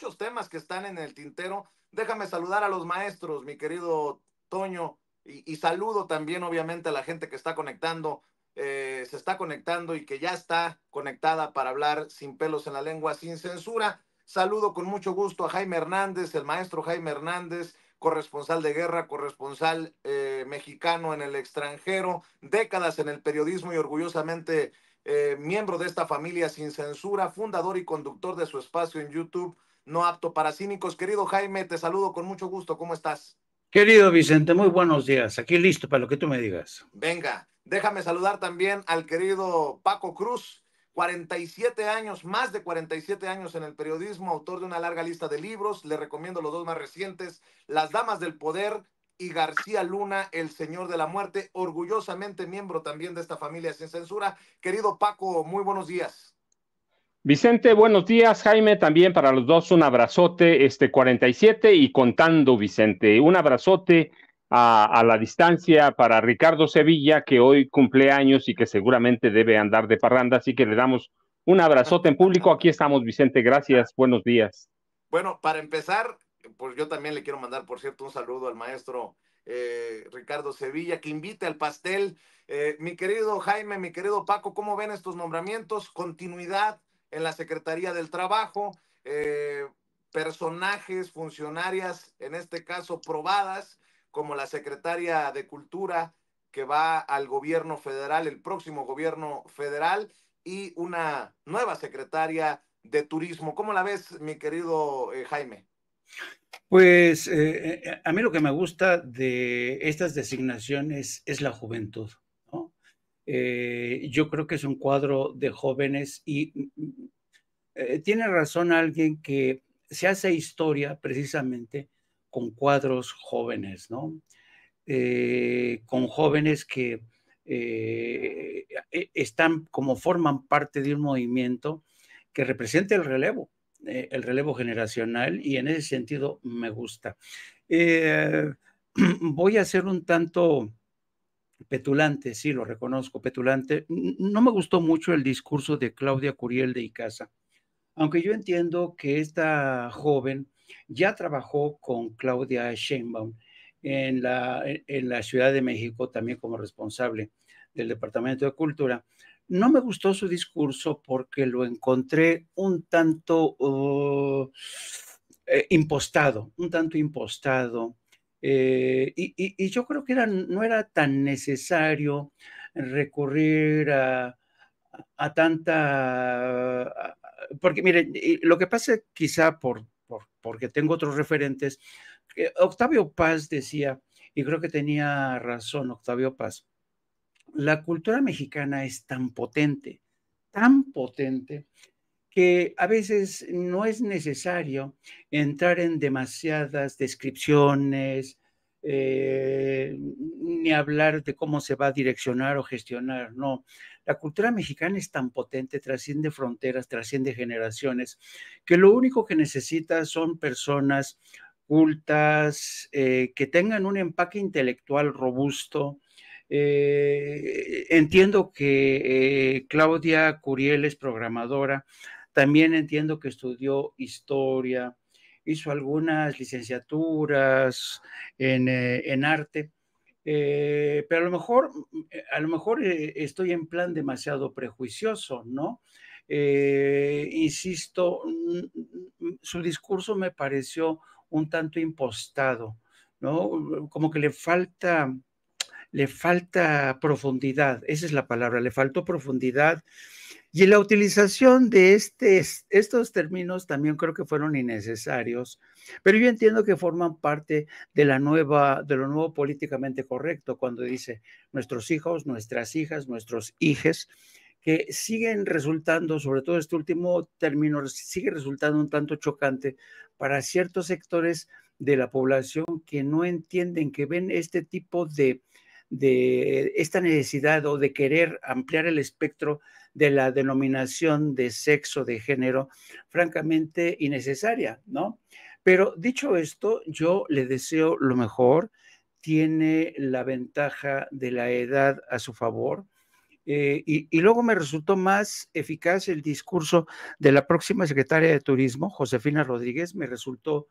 muchos temas que están en el tintero. Déjame saludar a los maestros, mi querido Toño, y, saludo también obviamente a la gente que está conectando, eh, se está conectando y que ya está conectada para hablar sin pelos en la lengua, sin censura. Saludo con mucho gusto a Jaime Hernández, el maestro Jaime Hernández, corresponsal de guerra, corresponsal eh, mexicano en el extranjero, décadas en el periodismo y orgullosamente eh, miembro de esta familia sin censura, fundador y conductor de su espacio en YouTube, no apto para cínicos. Querido Jaime, te saludo con mucho gusto. ¿Cómo estás? Querido Vicente, muy buenos días. Aquí listo para lo que tú me digas. Venga, déjame saludar también al querido Paco Cruz. 47 años, más de 47 años en el periodismo, autor de una larga lista de libros. Le recomiendo los dos más recientes, Las Damas del Poder y García Luna, El Señor de la Muerte, orgullosamente miembro también de esta familia sin censura. Querido Paco, muy buenos días. Vicente, buenos días. Jaime, también para los dos un abrazote, este 47 y contando, Vicente. Un abrazote a, la distancia para Ricardo Sevilla, que hoy cumple años y que seguramente debe andar de parranda, así que le damos un abrazote en público. Aquí estamos, Vicente. Gracias, buenos días. Bueno, para empezar, pues yo también le quiero mandar, por cierto, un saludo al maestro eh, Ricardo Sevilla, que invita al pastel. Eh, mi querido Jaime, mi querido Paco, ¿cómo ven estos nombramientos? Continuidad, en la Secretaría del Trabajo, eh, personajes, funcionarias, en este caso probadas, como la secretaria de Cultura que va al gobierno federal, el próximo gobierno federal, y una nueva secretaria de Turismo. ¿Cómo la ves, mi querido eh, Jaime? Pues eh, a mí lo que me gusta de estas designaciones es la juventud. Eh, yo creo que es un cuadro de jóvenes y mm, mm, eh, tiene razón alguien que se hace historia precisamente con cuadros jóvenes, ¿no? Eh, con jóvenes que e, están como forman parte de un movimiento que representa el relevo, el relevo generacional y en ese sentido me gusta. voy a hacer un tanto petulante, sí, lo reconozco, petulante. No me gustó mucho el discurso de Claudia Curiel de Icaza, aunque yo entiendo que esta joven ya trabajó con Claudia Sheinbaum en la, e-, Ciudad de México, también como responsable del Departamento de Cultura. No me gustó su discurso porque lo encontré un tanto uh, eh, impostado, un tanto impostado, eh, y, yo creo que no era tan necesario recurrir a, tanta... porque miren, lo que pasa quizá por, porque tengo otros referentes, eh, Octavio Paz decía, y creo que tenía razón Octavio Paz, la cultura mexicana es tan potente, tan potente, que a veces no es necesario entrar en demasiadas descripciones, eh, ni hablar de cómo se va a direccionar o gestionar, no. La cultura mexicana es tan potente, trasciende fronteras, trasciende generaciones, que lo único que necesita son personas cultas, eh, que tengan un empaque intelectual robusto, eh, entiendo que Claudia Curiel es programadora, también entiendo que estudió historia, hizo algunas licenciaturas en, eh, arte. Eh, pero a lo mejor, eh, a lo mejor estoy en plan demasiado prejuicioso, ¿no? insisto, su discurso me pareció un tanto impostado, ¿no? Como que le falta, le falta profundidad, esa es la palabra, le faltó profundidad, y la utilización de estos términos también creo que fueron innecesarios, pero yo entiendo que forman parte de, la nueva, de lo nuevo políticamente correcto, cuando dice nuestros hijos, nuestras hijas, nuestros hijes, que siguen resultando, sobre todo este último término, sigue resultando un tanto chocante para ciertos sectores de la población que no entienden, que ven este tipo de, de esta necesidad o de querer ampliar el espectro de la denominación de sexo, de género, francamente innecesaria, ¿no? Pero dicho esto, yo le deseo lo mejor, tiene la ventaja de la edad a su favor. Eh, y, luego me resultó más eficaz el discurso de la próxima secretaria de Turismo, Josefina Rodríguez, me resultó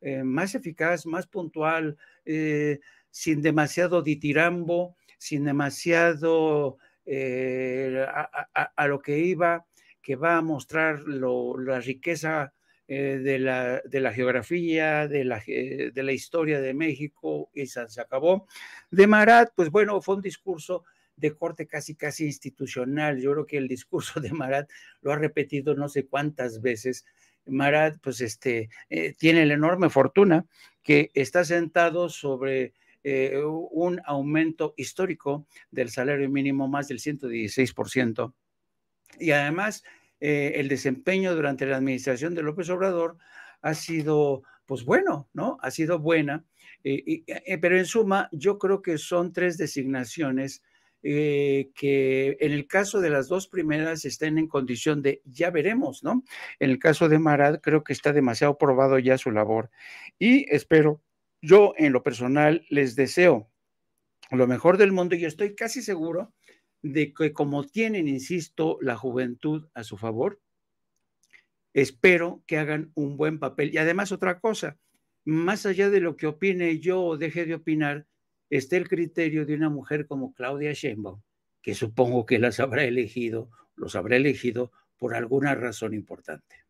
eh, más eficaz, más puntual, eh, sin demasiado ditirambo, sin demasiado eh, a, lo que iba, que va a mostrar la riqueza eh, de, la, de, la, geografía, de la, eh, historia de México, y se, acabó. De Marat, pues bueno, fue un discurso de corte casi, casi institucional. Yo creo que el discurso de Marat lo ha repetido no sé cuántas veces. Marat, pues este, tiene la enorme fortuna que está sentado sobre eh, un aumento histórico del salario mínimo más del 116%. Y además, eh, el desempeño durante la administración de López Obrador ha sido, pues bueno, ¿no? Ha sido buena. Eh, pero en suma, yo creo que son tres designaciones que en el caso de las dos primeras estén en condición de ya veremos, ¿no? En el caso de Marad creo que está demasiado probado ya su labor y espero yo en lo personal les deseo lo mejor del mundo y estoy casi seguro de que como tienen, insisto, la juventud a su favor, espero que hagan un buen papel. Y además otra cosa, más allá de lo que opine yo o deje de opinar, está el criterio de una mujer como Claudia Sheinbaum, que supongo que las habrá elegido, los habrá elegido por alguna razón importante.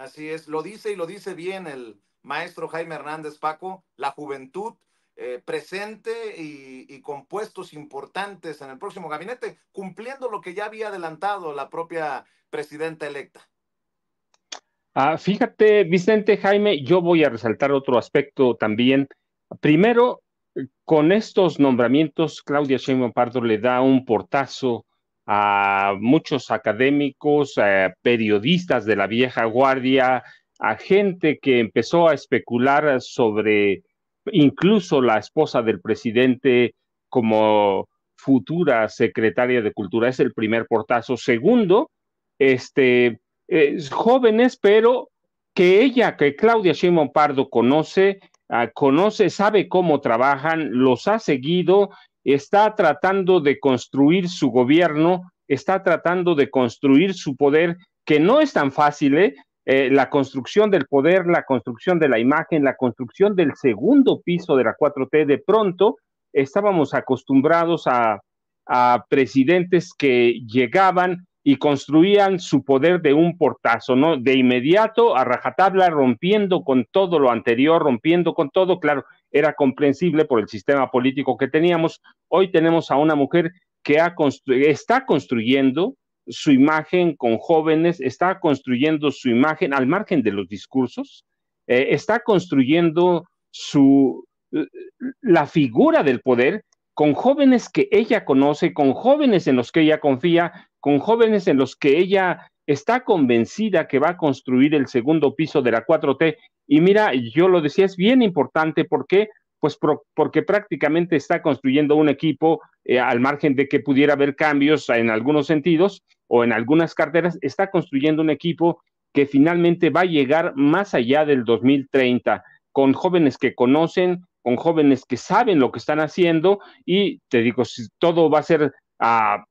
Así es, lo dice y lo dice bien el maestro Jaime Hernández Paco, la juventud eh, presente y, con puestos importantes en el próximo gabinete, cumpliendo lo que ya había adelantado la propia presidenta electa. Ah, fíjate, Vicente Jaime, yo voy a resaltar otro aspecto también. Primero, con estos nombramientos, Claudia Sheinbaum Pardo le da un portazo a muchos académicos, a periodistas de la vieja guardia, a gente que empezó a especular sobre incluso la esposa del presidente como futura secretaria de Cultura. Es el primer portazo. Segundo, este, jóvenes, pero que ella, que Claudia Sheinbaum Pardo conoce, ah, conoce, sabe cómo trabajan, los ha seguido está tratando de construir su gobierno, está tratando de construir su poder, que no es tan fácil, ¿eh? Eh, la construcción del poder, la construcción de la imagen, la construcción del segundo piso de la 4T, de pronto estábamos acostumbrados a, a presidentes que llegaban y construían su poder de un portazo, ¿no? De inmediato, a rajatabla, rompiendo con todo lo anterior, rompiendo con todo, claro, era comprensible por el sistema político que teníamos. Hoy tenemos a una mujer que está construyendo su imagen con jóvenes, está construyendo su imagen al margen de los discursos, eh, está construyendo su la figura del poder con jóvenes que ella conoce, con jóvenes en los que ella confía, con jóvenes en los que ella está convencida que va a construir el segundo piso de la 4T. Y mira, yo lo decía, es bien importante porque pues porque prácticamente está construyendo un equipo eh, al margen de que pudiera haber cambios en algunos sentidos o en algunas carteras, está construyendo un equipo que finalmente va a llegar más allá del 2030, con jóvenes que conocen, con jóvenes que saben lo que están haciendo y te digo, si todo va a ser a,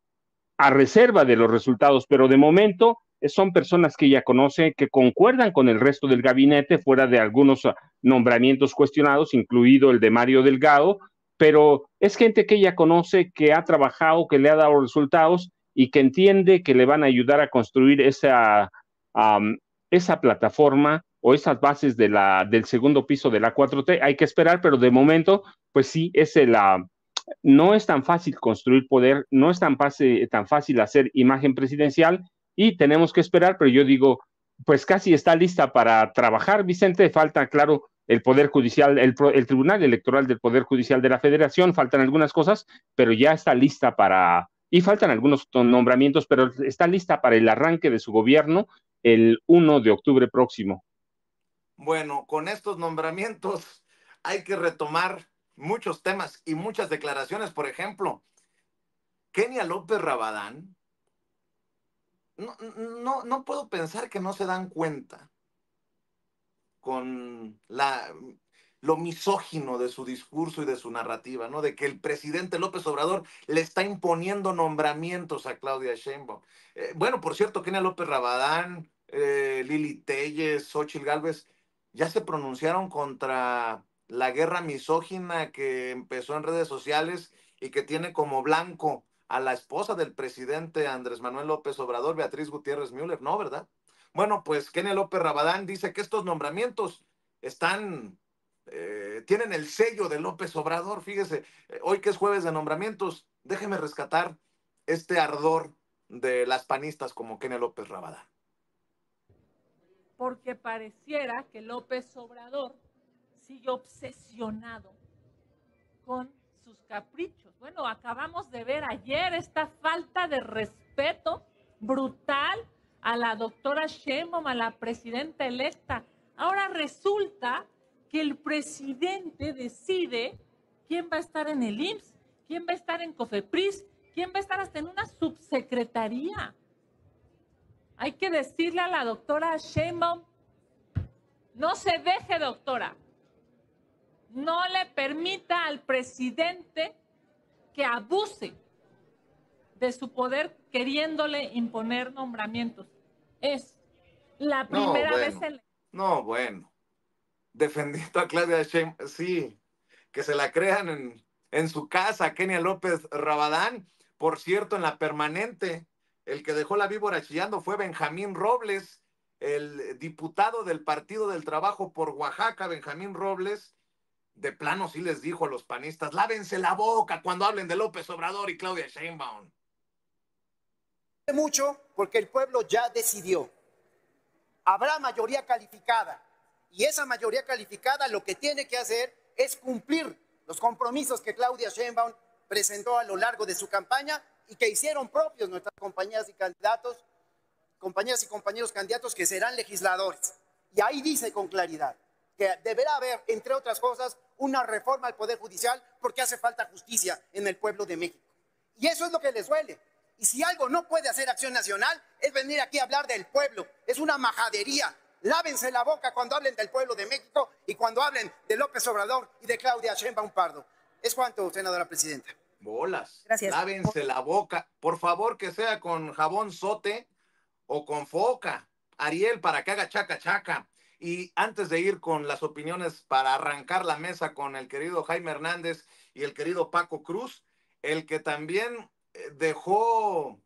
a reserva de los resultados, pero de momento son personas que ella conoce, que concuerdan con el resto del gabinete, fuera de algunos ah, nombramientos cuestionados, incluido el de Mario Delgado, pero es gente que ella conoce, que ha trabajado, que le ha dado resultados y que entiende que le van a ayudar a construir esa, esa plataforma o esas bases de la, del segundo piso de la 4T. Hay que esperar, pero de momento, pues sí, es la... Ah, no es tan fácil construir poder, no es tan tan fácil hacer imagen presidencial, y tenemos que esperar, pero yo digo, pues casi está lista para trabajar, Vicente, falta, claro, el Poder Judicial, el, Tribunal Electoral del Poder Judicial de la Federación, faltan algunas cosas, pero ya está lista para, y faltan algunos nombramientos, pero está lista para el arranque de su gobierno el 1 de octubre próximo. Bueno, con estos nombramientos hay que retomar muchos temas y muchas declaraciones, por ejemplo, Kenia López Rabadán no, no, no puedo pensar que no se dan cuenta con la, lo misógino de su discurso y de su narrativa, ¿no? De que el presidente López Obrador le está imponiendo nombramientos a Claudia Sheinbaum. Eh, bueno, por cierto, Kenia López Rabadán, eh, Lili Telles, Xochitl Gálvez, ya se pronunciaron contra la guerra misógina que empezó en redes sociales y que tiene como blanco a la esposa del presidente Andrés Manuel López Obrador, Beatriz Gutiérrez Müller, ¿no, verdad? Bueno, pues Kenia López Rabadán dice que estos nombramientos están, eh, tienen el sello de López Obrador, fíjese, eh, hoy que es jueves de nombramientos, déjeme rescatar este ardor de las panistas como Kenia López Rabadán. Porque pareciera que López Obrador sigue obsesionado con caprichos. Bueno, acabamos de ver ayer esta falta de respeto brutal a la doctora Sheinbaum, a la presidenta electa. Ahora resulta que el presidente decide quién va a estar en el IMSS, quién va a estar en COFEPRIS, quién va a estar hasta en una subsecretaría. Hay que decirle a la doctora Sheinbaum, no se deje, doctora, no le permita al presidente que abuse de su poder queriéndole imponer nombramientos. Es la primera vez en No, bueno. Defendiendo a Claudia Sheinbaum, sí, que se la crean en, en su casa, Kenia López Rabadán. Por cierto, en la permanente, el que dejó la víbora chillando fue Benjamín Robles, el diputado del Partido del Trabajo por Oaxaca, Benjamín Robles, de plano sí les dijo a los panistas, lávense la boca cuando hablen de López Obrador y Claudia Sheinbaum. Mucho porque el pueblo ya decidió. Habrá mayoría calificada y esa mayoría calificada lo que tiene que hacer es cumplir los compromisos que Claudia Sheinbaum presentó a lo largo de su campaña y que hicieron propios nuestras compañías y candidatos, compañías y compañeros candidatos que serán legisladores. Y ahí dice con claridad que deberá haber, entre otras cosas, una reforma al Poder Judicial porque hace falta justicia en el pueblo de México. Y eso es lo que les duele. Y si algo no puede hacer Acción Nacional es venir aquí a hablar del pueblo. Es una majadería. Lávense la boca cuando hablen del pueblo de México y cuando hablen de López Obrador y de Claudia Sheinbaum Pardo. Es cuánto, senadora presidenta. Bolas. Gracias. Lávense la boca. Por favor, que sea con jabón sote o con foca. Ariel, para que haga chaca chaca. Y antes de ir con las opiniones para arrancar la mesa con el querido Jaime Hernández y el querido Paco Cruz, el que también eh, dejó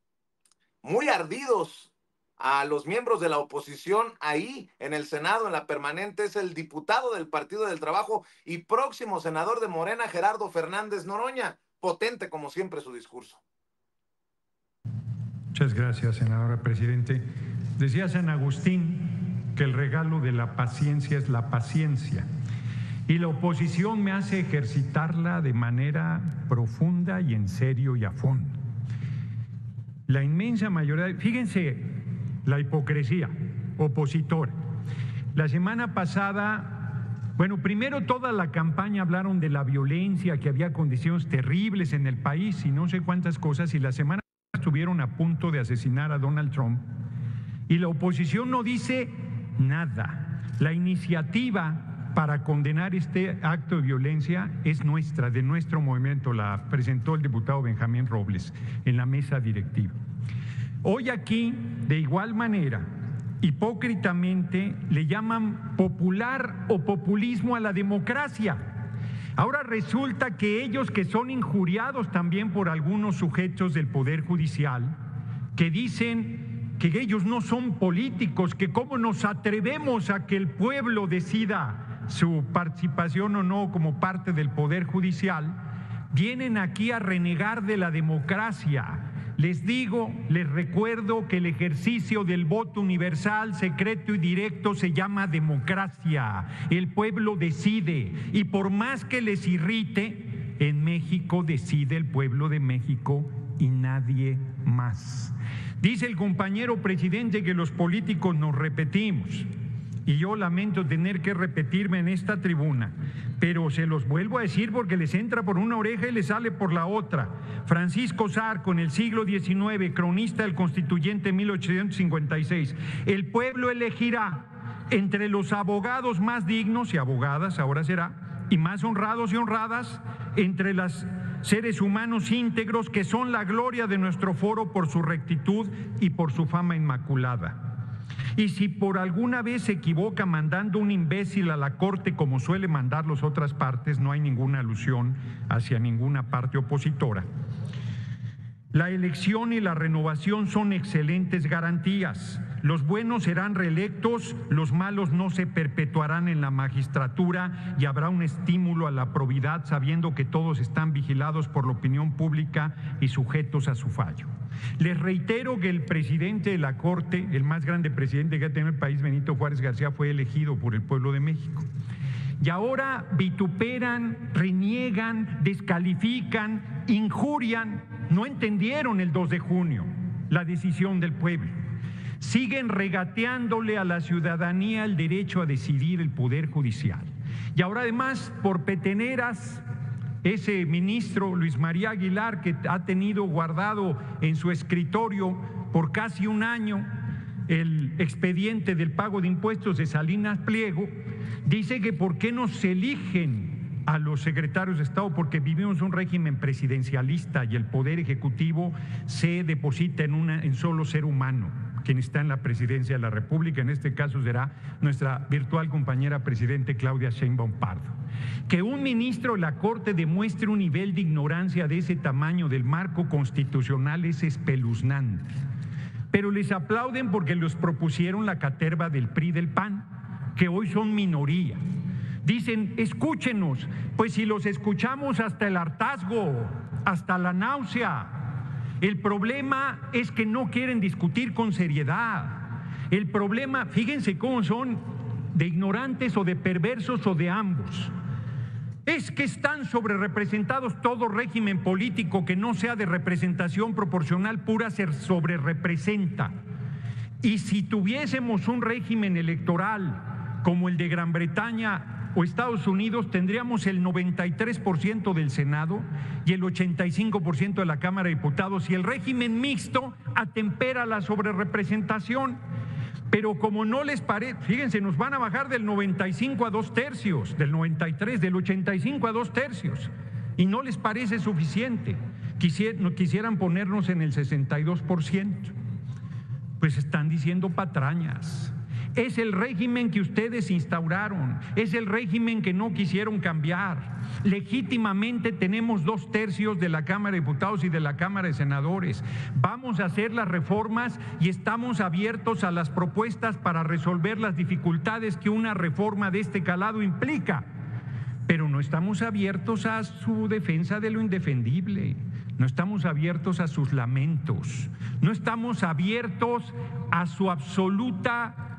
muy ardidos a los miembros de la oposición ahí en el Senado, en la permanente, es el diputado del Partido del Trabajo y próximo senador de Morena, Gerardo Fernández Noroña. Potente como siempre su discurso. Muchas gracias, senadora presidente. Decía San Agustín que el regalo de la paciencia es la paciencia. Y la oposición me hace ejercitarla de manera profunda y en serio y a fondo. La inmensa mayoría, fíjense, la hipocresía opositor. La semana pasada, bueno, primero toda la campaña hablaron de la violencia, que había condiciones terribles en el país y no sé cuántas cosas, y la semana estuvieron a punto de asesinar a Donald Trump. Y la oposición no dice nada. La iniciativa para condenar este acto de violencia es nuestra, de nuestro movimiento, la presentó el diputado Benjamín Robles en la mesa directiva. Hoy aquí, de igual manera, hipócritamente le llaman popular o populismo a la democracia. Ahora resulta que ellos que son injuriados también por algunos sujetos del Poder Judicial, que dicen que ellos no son políticos, que cómo nos atrevemos a que el pueblo decida su participación o no como parte del Poder Judicial, vienen aquí a renegar de la democracia. Les digo, les recuerdo que el ejercicio del voto universal, secreto y directo se llama democracia. El pueblo decide y por más que les irrite, en México decide el pueblo de México y nadie más. Dice el compañero presidente que los políticos nos repetimos y yo lamento tener que repetirme en esta tribuna, pero se los vuelvo a decir porque les entra por una oreja y les sale por la otra. Francisco Zarco en el siglo XIX, cronista del constituyente 1856, el pueblo elegirá entre los abogados más dignos y abogadas, ahora será, y más honrados y honradas entre los seres humanos íntegros que son la gloria de nuestro foro por su rectitud y por su fama inmaculada. Y si por alguna vez se equivoca mandando un imbécil a la corte como suele mandar las otras partes, no hay ninguna alusión hacia ninguna parte opositora. La elección y la renovación son excelentes garantías los buenos serán reelectos, los malos no se perpetuarán en la magistratura y habrá un estímulo a la probidad sabiendo que todos están vigilados por la opinión pública y sujetos a su fallo. Les reitero que el presidente de la Corte, el más grande presidente que ha tenido el país, Benito Juárez García, fue elegido por el pueblo de México. Y ahora vituperan, reniegan, descalifican, injurian, no entendieron el 2 de junio la decisión del pueblo siguen regateándole a la ciudadanía el derecho a decidir el Poder Judicial. Y ahora además, por peteneras, ese ministro Luis María Aguilar, que ha tenido guardado en su escritorio por casi un año el expediente del pago de impuestos de Salinas Pliego, dice que por qué no se eligen a los secretarios de Estado porque vivimos un régimen presidencialista y el poder ejecutivo se deposita en, un solo ser humano quien está en la presidencia de la República, en este caso será nuestra virtual compañera presidente Claudia Sheinbaum Pardo. Que un ministro de la Corte demuestre un nivel de ignorancia de ese tamaño del marco constitucional es espeluznante. Pero les aplauden porque los propusieron la caterva del PRI del PAN, que hoy son minoría. Dicen, escúchenos, pues si los escuchamos hasta el hartazgo, hasta la náusea, el problema es que no quieren discutir con seriedad. El problema, fíjense cómo son de ignorantes o de perversos o de ambos. Es que están sobre representados todo régimen político que no sea de representación proporcional pura se sobre representa. Y si tuviésemos un régimen electoral como el de Gran Bretaña o Estados Unidos tendríamos el 93% del Senado y el 85% de la Cámara de Diputados y el régimen mixto atempera la sobrerepresentación. Pero como no les parece, fíjense, nos van a bajar del 95 a dos tercios, del 93, del 85 a dos tercios, y no les parece suficiente. quisieran ponernos en el 62%. Pues están diciendo patrañas. Es el régimen que ustedes instauraron, es el régimen que no quisieron cambiar. Legítimamente tenemos dos tercios de la Cámara de Diputados y de la Cámara de Senadores. Vamos a hacer las reformas y estamos abiertos a las propuestas para resolver las dificultades que una reforma de este calado implica. Pero no estamos abiertos a su defensa de lo indefendible no estamos abiertos a sus lamentos, no estamos abiertos a su absoluta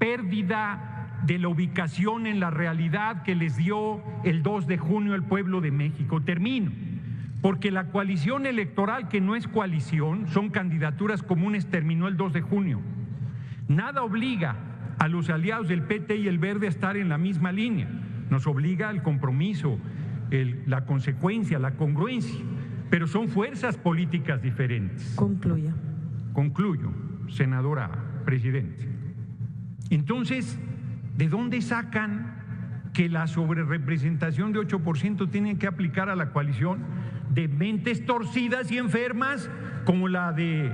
pérdida de la ubicación en la realidad que les dio el 2 de junio el pueblo de México. Termino, porque la coalición electoral, que no es coalición, son candidaturas comunes, terminó el 2 de junio. Nada obliga a los aliados del PT y el Verde a estar en la misma línea. Nos obliga al compromiso, la consecuencia, la congruencia. Pero son fuerzas políticas diferentes. Concluya. Concluyo, senadora, presidente. Entonces, ¿de dónde sacan que la sobrerepresentación de 8% tienen que aplicar a la coalición de mentes torcidas y enfermas como la de,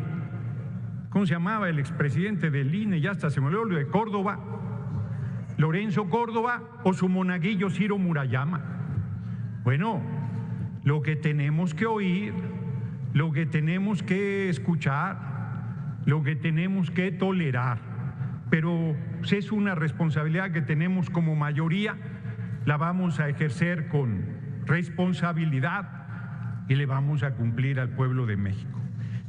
¿cómo se llamaba? El expresidente del INE, ya hasta se me olvidó, de Córdoba, Lorenzo Córdoba o su monaguillo Ciro Murayama. Bueno, lo que tenemos que oír, lo que tenemos que escuchar, lo que tenemos que tolerar pero es una responsabilidad que tenemos como mayoría, la vamos a ejercer con responsabilidad y le vamos a cumplir al pueblo de México.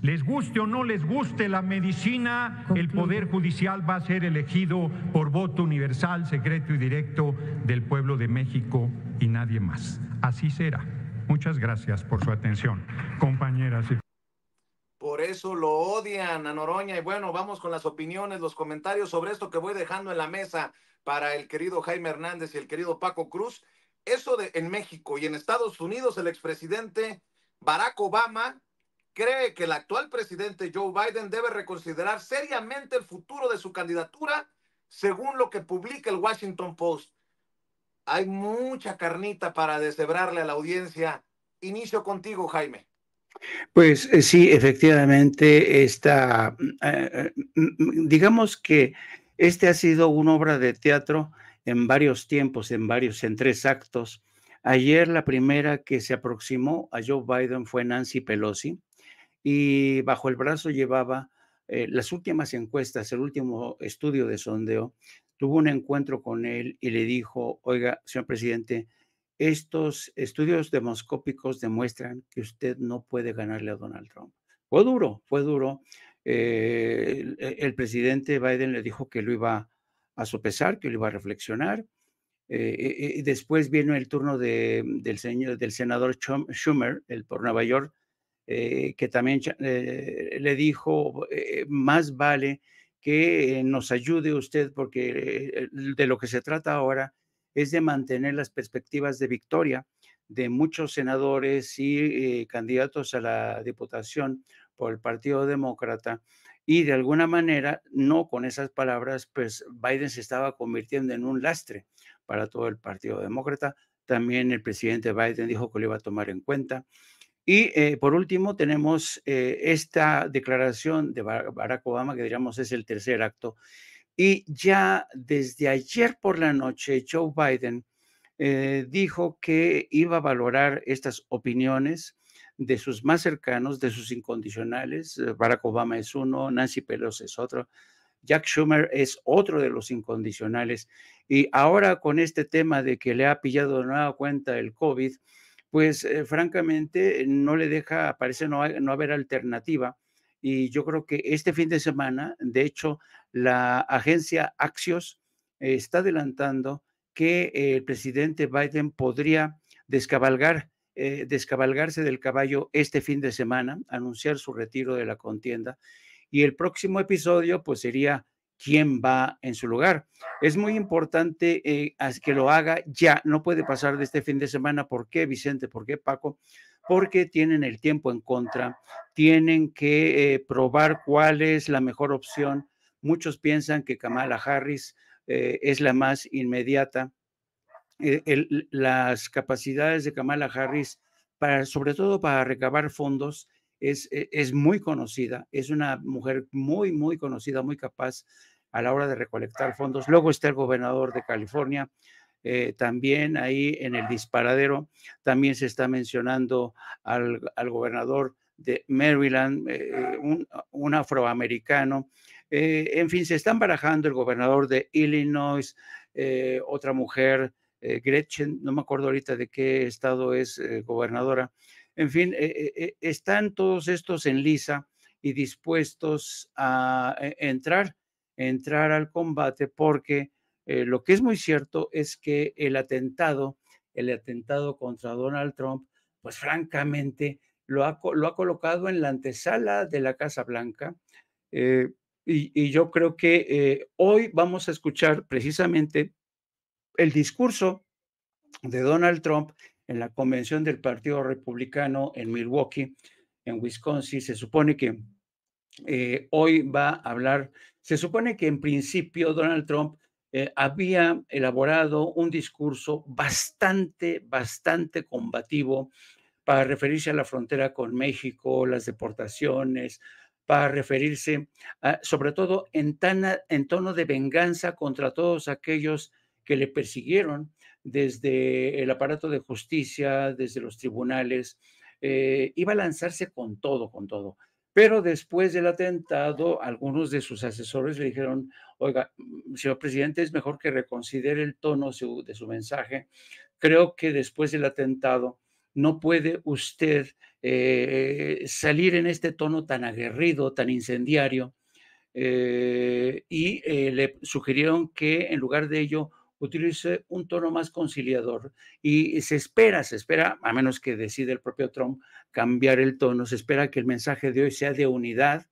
Les guste o no les guste la medicina, el Poder Judicial va a ser elegido por voto universal, secreto y directo del pueblo de México y nadie más. Así será. Muchas gracias por su atención, compañeras y por eso lo odian a Noroña. Y bueno, vamos con las opiniones, los comentarios sobre esto que voy dejando en la mesa para el querido Jaime Hernández y el querido Paco Cruz. Eso de en México y en Estados Unidos, el expresidente Barack Obama cree que el actual presidente Joe Biden debe reconsiderar seriamente el futuro de su candidatura, según lo que publica el Washington Post. Hay mucha carnita para deshebrarle a la audiencia. Inicio contigo, Jaime. Pues eh, sí, efectivamente, esta, eh, eh, digamos que este ha sido una obra de teatro en varios tiempos, en varios, en tres actos. Ayer la primera que se aproximó a Joe Biden fue Nancy Pelosi y bajo el brazo llevaba las últimas encuestas, el último estudio de sondeo. Tuvo un encuentro con él y le dijo, oiga, señor presidente, estos estudios demoscópicos demuestran que usted no puede ganarle a Donald Trump. Fue duro, fue duro. Eh, e, el, presidente Biden le dijo que lo iba a sopesar, que lo iba a reflexionar. Eh, eh, y después vino el turno del, señor, del senador Schumer, el por Nueva York, que también le dijo, más vale que nos ayude usted porque de lo que se trata ahora es de mantener las perspectivas de victoria de muchos senadores y eh, candidatos a la diputación por el Partido Demócrata. Y de alguna manera, no con esas palabras, pues Biden se estaba convirtiendo en un lastre para todo el Partido Demócrata. También el presidente Biden dijo que lo iba a tomar en cuenta. Y eh, por último, tenemos eh, esta declaración de Barack Obama, que diríamos es el tercer acto y ya desde ayer por la noche, Joe Biden eh, dijo que iba a valorar estas opiniones de sus más cercanos, de sus incondicionales. Eh, Barack Obama es uno, Nancy Pelosi es otro, Jack Schumer es otro de los incondicionales. Y ahora con este tema de que le ha pillado de nueva cuenta el COVID, pues eh, francamente no le deja, parece no haber alternativa. Y yo creo que este fin de semana, de hecho, la agencia Axios eh, está adelantando que eh, el presidente Biden podría descabalgar, eh, descabalgarse del caballo este fin de semana, anunciar su retiro de la contienda. Y el próximo episodio, pues sería quién va en su lugar. Es muy importante que lo haga ya, no puede pasar de este fin de semana. ¿Por qué, Vicente? ¿Por qué, Paco? Porque tienen el tiempo en contra, tienen que probar cuál es la mejor opción Muchos piensan que Kamala Harris eh, es la más inmediata. Eh, las capacidades de Kamala Harris, para, sobre todo para recabar fondos, e, es, muy conocida, es una mujer muy, muy conocida, muy capaz a la hora de recolectar fondos. Luego está el gobernador de California, eh, también ahí en el disparadero, también se está mencionando al, gobernador de Maryland, un, afroamericano, eh, en fin, se están barajando el gobernador de Illinois, eh, otra mujer, eh, Gretchen, no me acuerdo ahorita de qué estado es gobernadora. En fin, están todos estos en lisa y dispuestos a entrar, entrar al combate porque lo que es muy cierto es que el atentado, el atentado contra Donald Trump, pues francamente lo ha, lo ha colocado en la antesala de la Casa Blanca. Y, yo creo que eh, hoy vamos a escuchar precisamente el discurso de Donald Trump en la convención del Partido Republicano en Milwaukee, en Wisconsin. Se supone que eh, hoy va a hablar, se supone que en principio Donald Trump eh, había elaborado un discurso bastante, bastante combativo para referirse a la frontera con México, las deportaciones, para referirse sobre todo en, tono de venganza contra todos aquellos que le persiguieron desde el aparato de justicia, desde los tribunales, eh, iba a lanzarse con todo, con todo. Pero después del atentado, algunos de sus asesores le dijeron, oiga, mm, señor presidente, es mejor que reconsidere el tono de su mensaje. Creo que después del atentado no puede usted eh, salir en este tono tan aguerrido, tan incendiario, eh, y eh, le sugirieron que en lugar de ello utilice un tono más conciliador. Y se espera, se espera, a menos que decida el propio Trump cambiar el tono, se espera que el mensaje de hoy sea de unidad,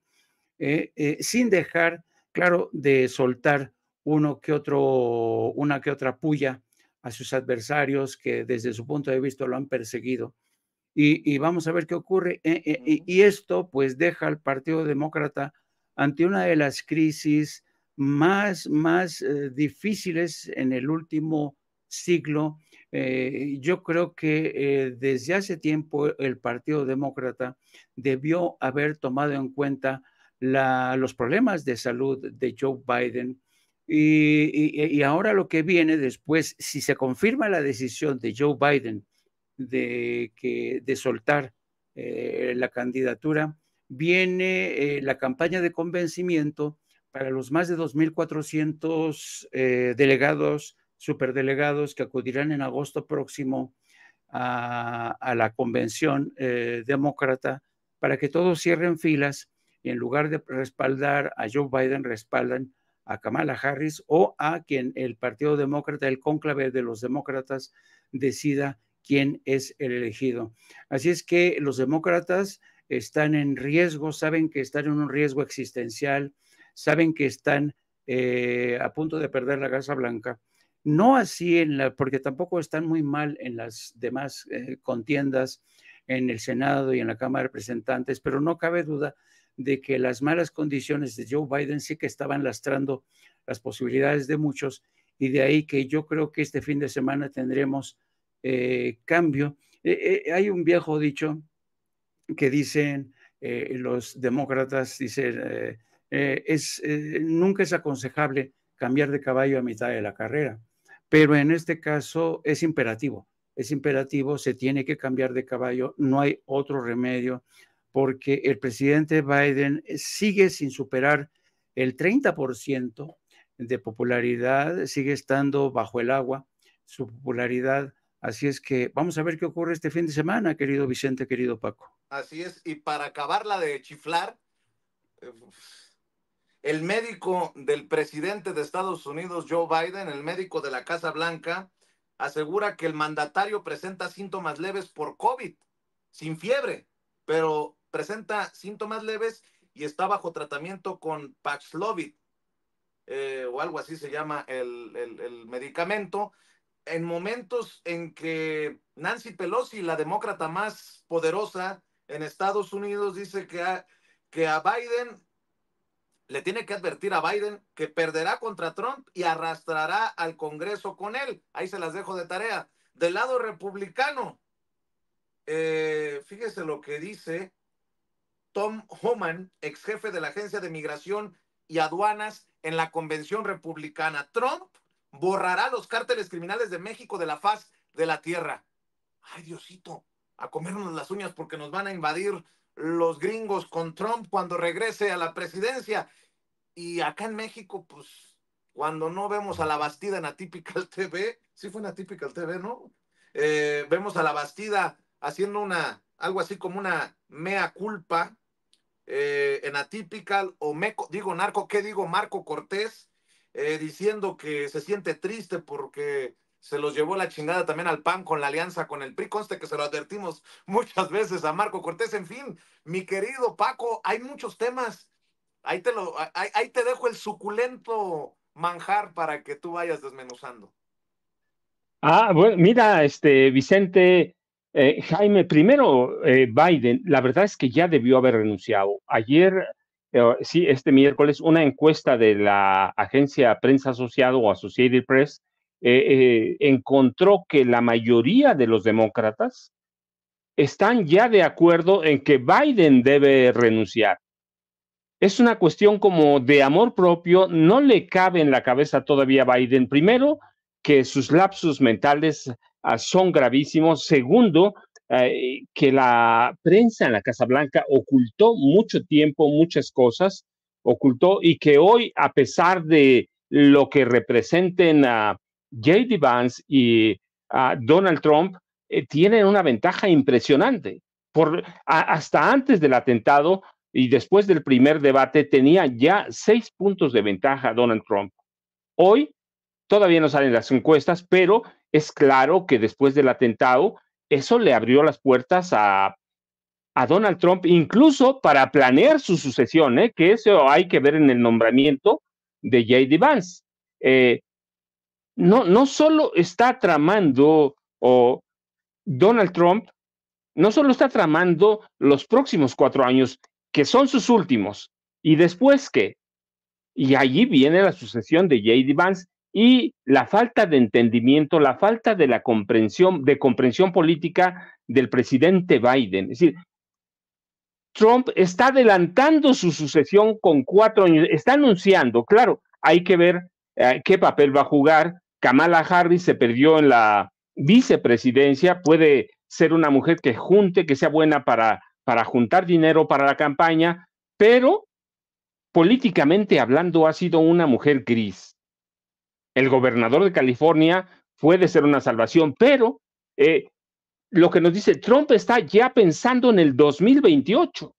sin dejar, claro, de soltar uno que otro, una que otra puya a sus adversarios que desde su punto de vista lo han perseguido y, vamos a ver qué ocurre. Eh, eh, y esto pues deja al Partido Demócrata ante una de las crisis más, más eh, difíciles en el último siglo. yo creo que desde hace tiempo el Partido Demócrata debió haber tomado en cuenta los problemas de salud de Joe Biden. y, ahora lo que viene después, si se confirma la decisión de Joe Biden de, que, de soltar eh, la candidatura, viene eh, la campaña de convencimiento para los más de 2.400 eh, delegados, superdelegados que acudirán en agosto próximo a, la convención demócrata para que todos cierren filas y en lugar de respaldar a Joe Biden, respaldan a Kamala Harris o a quien el Partido Demócrata, el cónclave de los demócratas, decida quién es el elegido. Así es que los demócratas están en riesgo, saben que están en un riesgo existencial, saben que están eh, a punto de perder la Casa Blanca. No así en la, porque tampoco están muy mal en las demás eh, contiendas en el Senado y en la Cámara de Representantes, pero no cabe duda de que las malas condiciones de Joe Biden sí que estaban lastrando las posibilidades de muchos y de ahí que yo creo que este fin de semana tendremos eh, cambio. Eh, eh, hay un viejo dicho que dicen los demócratas, dicen, es, nunca es aconsejable cambiar de caballo a mitad de la carrera, pero en este caso es imperativo, es imperativo, se tiene que cambiar de caballo, no hay otro remedio, porque el presidente Biden sigue sin superar el 30% de popularidad, sigue estando bajo el agua, su popularidad Así es que vamos a ver qué ocurre este fin de semana, querido Vicente, querido Paco. Así es, y para acabarla de chiflar, eh, el médico del presidente de Estados Unidos, Joe Biden, el médico de la Casa Blanca, asegura que el mandatario presenta síntomas leves por COVID, sin fiebre, pero presenta síntomas leves y está bajo tratamiento con Paxlovid, eh, o algo así se llama el, el, el medicamento, en momentos en que Nancy Pelosi, la demócrata más poderosa en Estados Unidos, dice que a, que a Biden le tiene que advertir a Biden que perderá contra Trump y arrastrará al Congreso con él. Ahí se las dejo de tarea. Del lado republicano, eh, fíjese lo que dice Tom Homan, ex jefe de la Agencia de Migración y Aduanas en la Convención Republicana. Trump borrará los cárteles criminales de México de la faz de la tierra. Ay, Diosito, a comernos las uñas porque nos van a invadir los gringos con Trump cuando regrese a la presidencia. Y acá en México, pues, cuando no vemos a la Bastida en Atypical TV, sí fue en Atypical TV, ¿no? Eh, vemos a la Bastida haciendo una, algo así como una mea culpa eh, en Atypical o meco, digo narco, ¿qué digo? Marco Cortés eh, diciendo que se siente triste porque se los llevó la chingada también al PAN con la alianza con el PRI. Conste que se lo advertimos muchas veces a Marco Cortés. En fin, mi querido Paco, hay muchos temas. Ahí te, lo, ahí, te dejo el suculento manjar para que tú vayas desmenuzando. Ah, bueno, mira, este Vicente, eh, Jaime, primero eh, Biden, la verdad es que ya debió haber renunciado. Ayer eh, sí, este miércoles, una encuesta de la agencia Prensa Asociado o Associated Press eh, eh, encontró que la mayoría de los demócratas están ya de acuerdo en que Biden debe renunciar. Es una cuestión como de amor propio, no le cabe en la cabeza todavía Biden, primero, que sus lapsos mentales ah, son gravísimos, segundo, eh, que la prensa en la Casa Blanca ocultó mucho tiempo, muchas cosas, ocultó y que hoy, a pesar de lo que representen a J.D. Vance y a Donald Trump, eh, tienen una ventaja impresionante. Por, hasta antes del atentado y después del primer debate tenía ya seis puntos de ventaja Donald Trump. Hoy todavía no salen las encuestas, pero es claro que después del atentado eso le abrió las puertas a, Donald Trump, incluso para planear su sucesión, ¿eh? que eso hay que ver en el nombramiento de J.D. Vance. Eh, no, no solo está tramando o Donald Trump, no solo está tramando los próximos cuatro años, que son sus últimos, y después qué. Y allí viene la sucesión de J.D. Vance, y la falta de entendimiento, la falta de la comprensión, de comprensión política del presidente Biden. Es decir, Trump está adelantando su sucesión con cuatro años, está anunciando, claro, hay que ver eh, qué papel va a jugar. Kamala Harris se perdió en la vicepresidencia, puede ser una mujer que junte, que sea buena para, para juntar dinero para la campaña, pero políticamente hablando ha sido una mujer gris el gobernador de California puede ser una salvación, pero eh, lo que nos dice Trump está ya pensando en el 2028.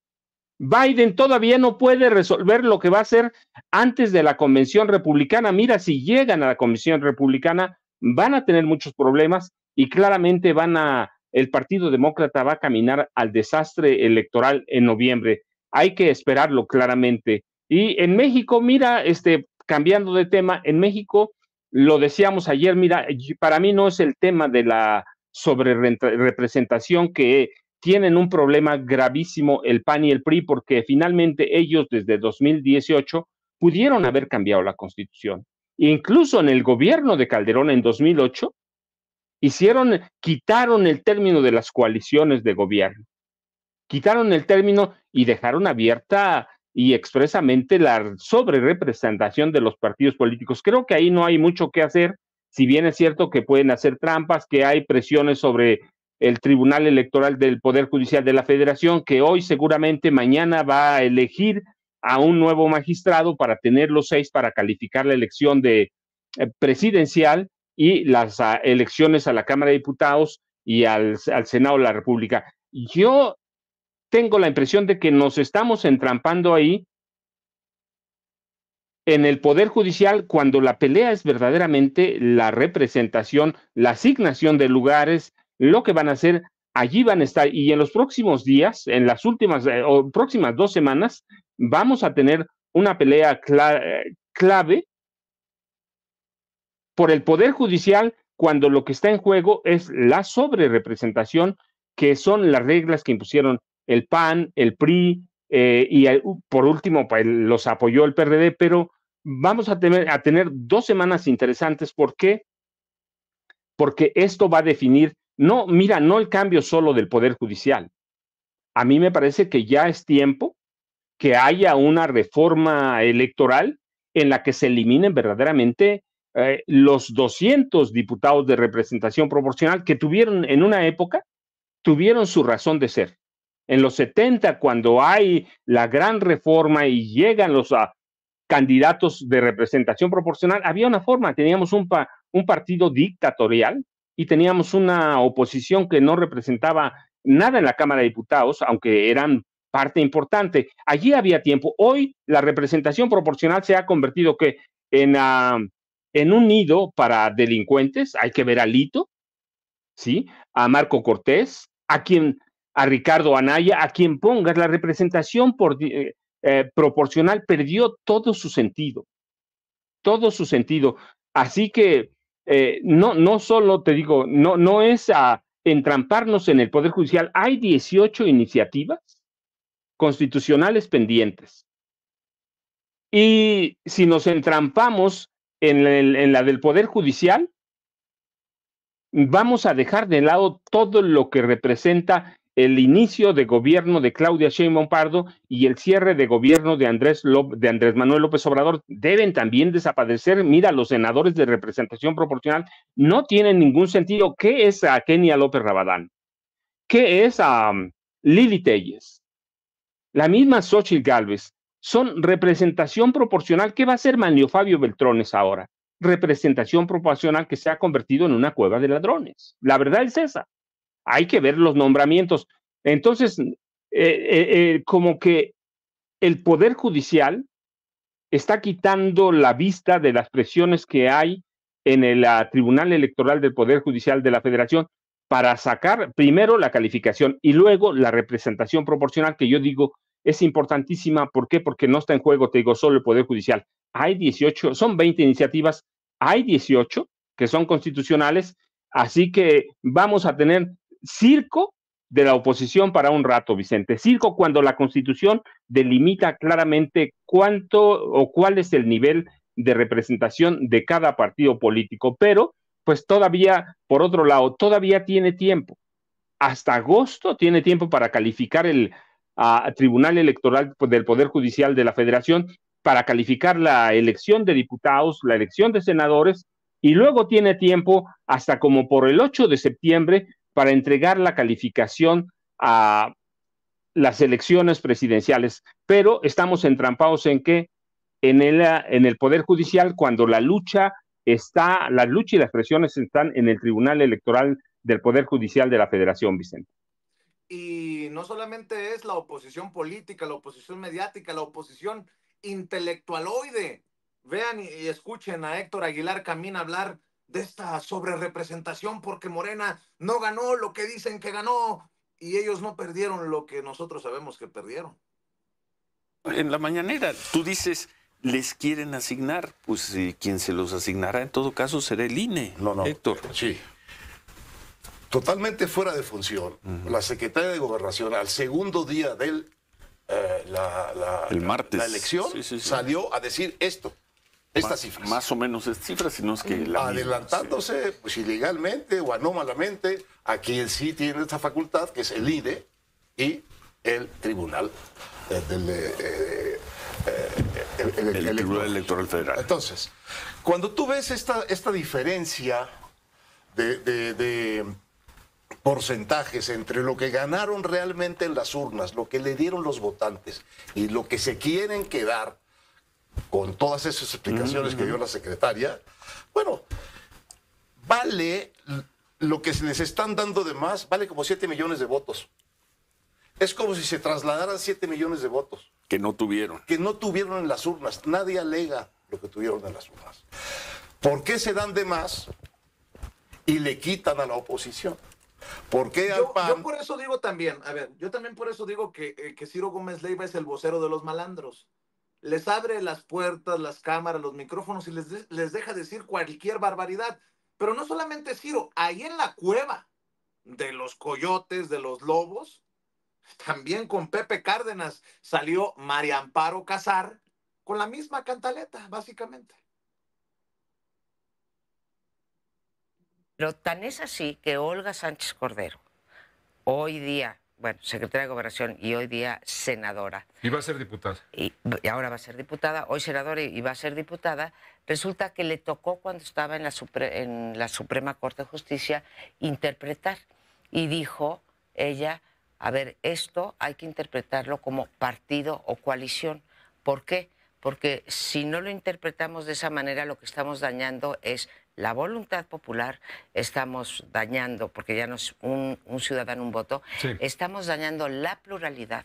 Biden todavía no puede resolver lo que va a hacer antes de la convención republicana. Mira, si llegan a la convención republicana, van a tener muchos problemas y claramente van a, el Partido Demócrata va a caminar al desastre electoral en noviembre. Hay que esperarlo claramente. Y en México, mira, este, cambiando de tema, en México lo decíamos ayer, mira, para mí no es el tema de la sobre representación que tienen un problema gravísimo el PAN y el PRI porque finalmente ellos desde 2018 pudieron haber cambiado la constitución. Incluso en el gobierno de Calderón en 2008 hicieron, quitaron el término de las coaliciones de gobierno, quitaron el término y dejaron abierta y expresamente la sobrerepresentación de los partidos políticos. Creo que ahí no hay mucho que hacer, si bien es cierto que pueden hacer trampas, que hay presiones sobre el Tribunal Electoral del Poder Judicial de la Federación, que hoy seguramente mañana va a elegir a un nuevo magistrado para tener los seis para calificar la elección de eh, presidencial y las ah, elecciones a la Cámara de Diputados y al, al Senado de la República. Yo tengo la impresión de que nos estamos entrampando ahí en el Poder Judicial cuando la pelea es verdaderamente la representación, la asignación de lugares, lo que van a hacer, allí van a estar. Y en los próximos días, en las últimas eh, o próximas dos semanas, vamos a tener una pelea clave por el Poder Judicial cuando lo que está en juego es la sobrerepresentación, que son las reglas que impusieron el PAN, el PRI eh, y por último los apoyó el PRD, pero vamos a tener, dos semanas interesantes. ¿Por qué? Porque esto va a definir, no, mira, no el cambio solo del Poder Judicial. A mí me parece que ya es tiempo que haya una reforma electoral en la que se eliminen verdaderamente eh, los 200 diputados de representación proporcional que tuvieron en una época, tuvieron su razón de ser en los 70, cuando hay la gran reforma y llegan los ah, candidatos de representación proporcional, había una forma, teníamos un, un partido dictatorial y teníamos una oposición que no representaba nada en la Cámara de Diputados, aunque eran parte importante. Allí había tiempo. Hoy la representación proporcional se ha convertido que en, ah, en un nido para delincuentes. Hay que ver a Lito, ¿sí? A Marco Cortés, a quien a Ricardo Anaya, a quien pongas, la representación por, eh, eh, proporcional perdió todo su sentido, todo su sentido. Así que eh, no, no solo te digo, no, no es a entramparnos en el Poder Judicial, hay 18 iniciativas constitucionales pendientes. Y si nos entrampamos en, en la del Poder Judicial, vamos a dejar de lado todo lo que representa el inicio de gobierno de Claudia Sheinbaum Pardo y el cierre de gobierno de Andrés, de Andrés Manuel López Obrador deben también desaparecer. Mira, los senadores de representación proporcional no tienen ningún sentido. ¿Qué es a Kenia López Rabadán? ¿Qué es a um, Lili Telles? La misma Xochitl Galvez. Son representación proporcional. ¿Qué va a hacer Manlio Fabio Beltrones ahora? Representación proporcional que se ha convertido en una cueva de ladrones. La verdad es esa hay que ver los nombramientos. Entonces, eh, eh, eh, como que el Poder Judicial está quitando la vista de las presiones que hay en el ah, Tribunal Electoral del Poder Judicial de la Federación para sacar primero la calificación y luego la representación proporcional, que yo digo es importantísima. ¿Por qué? Porque no está en juego, te digo, solo el Poder Judicial. Hay 18, son 20 iniciativas, hay 18 que son constitucionales, así que vamos a tener circo de la oposición para un rato, Vicente. Circo cuando la constitución delimita claramente cuánto o cuál es el nivel de representación de cada partido político, pero pues todavía, por otro lado, todavía tiene tiempo. Hasta agosto tiene tiempo para calificar el Tribunal Electoral del Poder Judicial de la Federación, para calificar la elección de diputados, la elección de senadores, y luego tiene tiempo hasta como por el 8 de septiembre para entregar la calificación a las elecciones presidenciales, pero estamos entrampados en que en el, en el Poder Judicial, cuando la lucha está, la lucha y las presiones están en el Tribunal Electoral del Poder Judicial de la Federación, Vicente. Y no solamente es la oposición política, la oposición mediática, la oposición intelectualoide. Vean y escuchen a Héctor Aguilar Camín hablar de esta sobrerepresentación porque Morena no ganó lo que dicen que ganó y ellos no perdieron lo que nosotros sabemos que perdieron. En la mañanera, tú dices, les quieren asignar, pues eh, quien se los asignará en todo caso será el INE, no, no. Héctor. Sí. Totalmente fuera de función, la secretaria de Gobernación al segundo día del eh, el martes. la elección salió a decir esto. Estas cifras. Más o menos estas cifras, sino es que... Mm, adelantándose, pues ilegalmente o anómalamente, aquí quien sí tiene esta facultad, que es el IDE y el Tribunal eh, eh, eh, Tribunal Electoral Federal. Entonces, cuando tú ves esta, esta diferencia de, de, porcentajes entre lo que ganaron realmente en las urnas, lo que le dieron los votantes y lo que se quieren quedar con todas esas explicaciones que mm. dio la secretaria, bueno, vale lo que se les están dando de más, vale como 7 millones de votos. Es como si se trasladaran 7 millones de votos. Que no tuvieron. Que no tuvieron en las urnas. Nadie alega lo que tuvieron en las urnas. ¿Por qué se dan de más y le quitan a la oposición? ¿Por yo, por eso digo también, a ver, yo también por eso digo que, eh, que Ciro Gómez Leiva es el vocero de los malandros les abre las puertas, las cámaras, los micrófonos y les, deja decir cualquier barbaridad. Pero no solamente Ciro, ahí en la cueva de los coyotes, de los lobos, también con Pepe Cárdenas salió María Amparo Casar con la misma cantaleta, básicamente. Pero tan es así que Olga Sánchez Cordero, hoy día bueno, secretaria de Gobernación y hoy día senadora. Y va a ser diputada. Y, ahora va a ser diputada, hoy senadora y, va a ser diputada. Resulta que le tocó cuando estaba en la, en la Suprema Corte de Justicia interpretar. Y dijo ella, a ver, esto hay que interpretarlo como partido o coalición. ¿Por qué? Porque si no lo interpretamos de esa manera, lo que estamos dañando es la voluntad popular estamos dañando, porque ya no es un, ciudadano un voto, estamos dañando la pluralidad.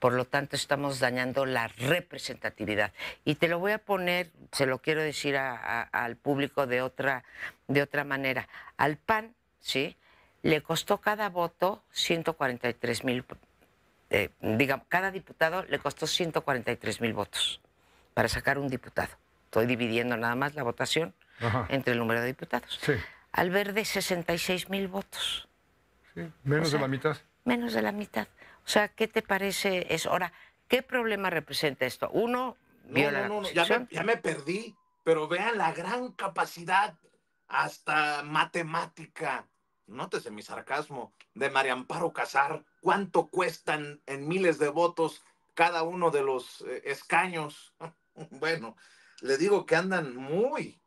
Por lo tanto, estamos dañando la representatividad. Y te lo voy a poner, se lo quiero decir al público de otra, de otra manera. Al PAN, ¿sí? Le costó cada voto 143 mil, eh, digamos, cada diputado le costó 143 mil votos para sacar un diputado. Estoy dividiendo nada más la votación entre el número de diputados. Sí. Al verde, 66 mil votos. menos de la mitad. Menos de la mitad. O sea, ¿qué te parece eso? Ahora, ¿qué problema representa esto? Uno, ya, me, perdí, pero vean la gran capacidad, hasta matemática, nótese mi sarcasmo, de María Amparo Casar, cuánto cuestan en miles de votos cada uno de los eh, escaños. bueno, le digo que andan muy,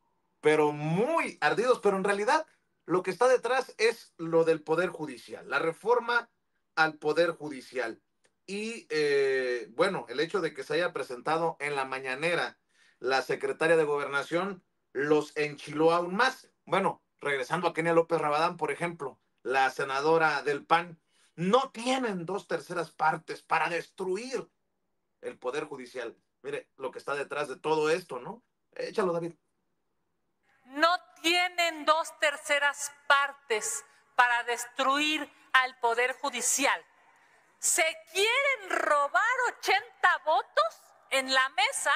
pero muy ardidos, pero en realidad lo que está detrás es lo del Poder Judicial, la reforma al Poder Judicial. Y eh, bueno, el hecho de que se haya presentado en la mañanera la secretaria de gobernación los enchiló aún más. Bueno, regresando a Kenia López Rabadán, por ejemplo, la senadora del PAN, no tienen dos terceras partes para destruir el Poder Judicial. Mire lo que está detrás de todo esto, ¿no? Échalo, David no tienen dos terceras partes para destruir al Poder Judicial. ¿Se quieren robar 80 votos en la mesa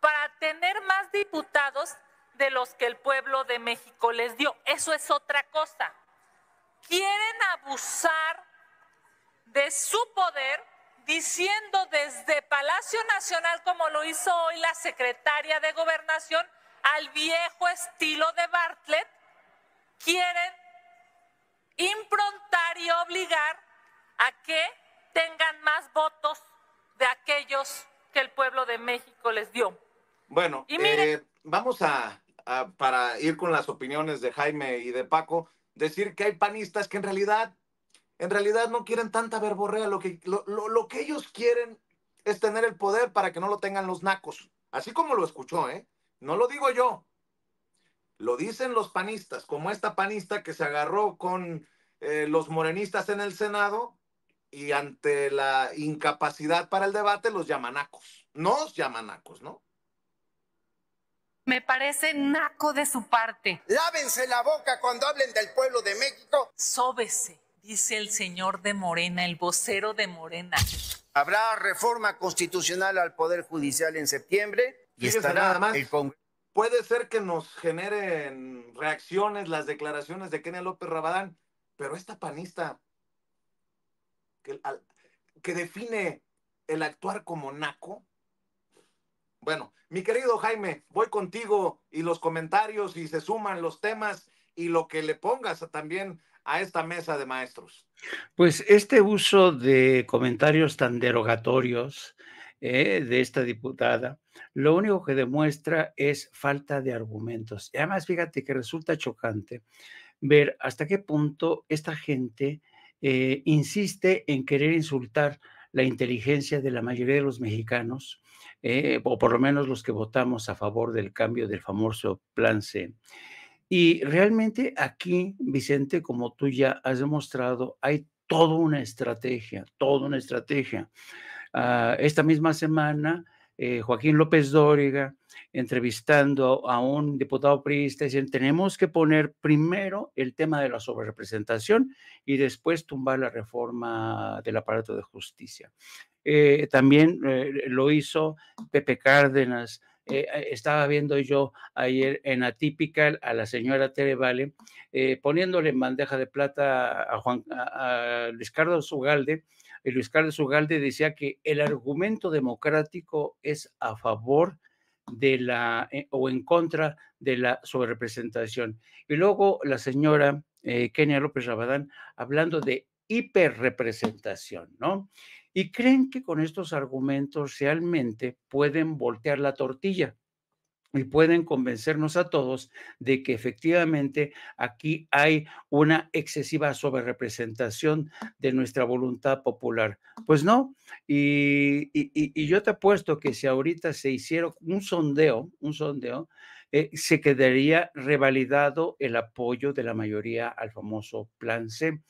para tener más diputados de los que el pueblo de México les dio? Eso es otra cosa. Quieren abusar de su poder diciendo desde Palacio Nacional, como lo hizo hoy la secretaria de Gobernación, al viejo estilo de Bartlett, quieren improntar y obligar a que tengan más votos de aquellos que el pueblo de México les dio. Bueno, y eh, vamos a, para ir con las opiniones de Jaime y de Paco, decir que hay panistas que en realidad, en realidad no quieren tanta verborrea. Lo que, lo que ellos quieren es tener el poder para que no lo tengan los nacos. Así como lo escuchó, ¿eh? No lo digo yo, lo dicen los panistas, como esta panista que se agarró con eh, los morenistas en el Senado y ante la incapacidad para el debate, los llamanacos. nos llamanacos, ¿no? Me parece naco de su parte. Lávense la boca cuando hablen del pueblo de México. Sóbese, dice el señor de Morena, el vocero de Morena. Habrá reforma constitucional al Poder Judicial en septiembre y está nada más. Puede ser que nos generen reacciones las declaraciones de Kenia López Rabadán, pero esta panista que, define el actuar como naco. Bueno, mi querido Jaime, voy contigo y los comentarios y se suman los temas y lo que le pongas también a esta mesa de maestros. Pues este uso de comentarios tan derogatorios eh, de esta diputada lo único que demuestra es falta de argumentos. Y además, fíjate que resulta chocante ver hasta qué punto esta gente eh, insiste en querer insultar la inteligencia de la mayoría de los mexicanos, eh, o por lo menos los que votamos a favor del cambio del famoso Plan C. Y realmente aquí, Vicente, como tú ya has demostrado, hay toda una estrategia, toda una estrategia. Ah, esta misma semana eh, Joaquín López Dóriga entrevistando a un diputado priista, decían, tenemos que poner primero el tema de la sobrerepresentación y después tumbar la reforma del aparato de justicia. Eh, también eh, lo hizo Pepe Cárdenas. estaba viendo yo ayer en Atípica a la señora Tere poniéndole en bandeja de plata a, Juan, a, eh, Luis Carlos Ugalde decía que el argumento democrático es a favor de la eh, o en contra de la sobrerepresentación. Y luego la señora eh, Kenia López Rabadán hablando de hiperrepresentación, ¿no? Y creen que con estos argumentos realmente pueden voltear la tortilla y pueden convencernos a todos de que efectivamente aquí hay una excesiva sobrerepresentación de nuestra voluntad popular. Pues no, y, yo te apuesto que si ahorita se hiciera un sondeo, un sondeo, eh, se quedaría revalidado el apoyo de la mayoría al famoso plan C.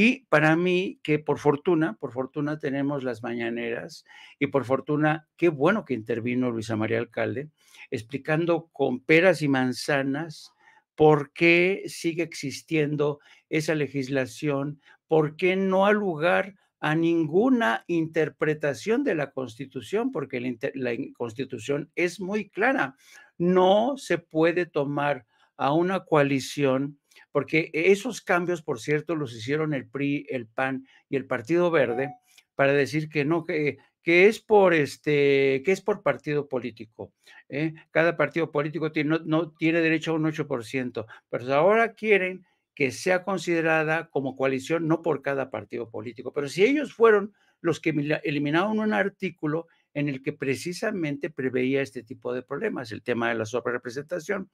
Y para mí, que por fortuna, por fortuna tenemos las mañaneras y por fortuna, qué bueno que intervino Luisa María Alcalde explicando con peras y manzanas por qué sigue existiendo esa legislación, por qué no ha lugar a ninguna interpretación de la Constitución, porque la, la, Constitución es muy clara. No se puede tomar a una coalición porque e, esos cambios, por cierto, los hicieron el PRI, el PAN y el Partido Verde para decir que no, que, que es por este, que es por partido político. ¿eh? Cada partido político tiene, no, tiene derecho a un 8%, pero ahora quieren que sea considerada como coalición no por cada partido político. Pero si ellos fueron los que eliminaron un artículo en el que precisamente preveía este tipo de problemas, el tema de la sobrerepresentación.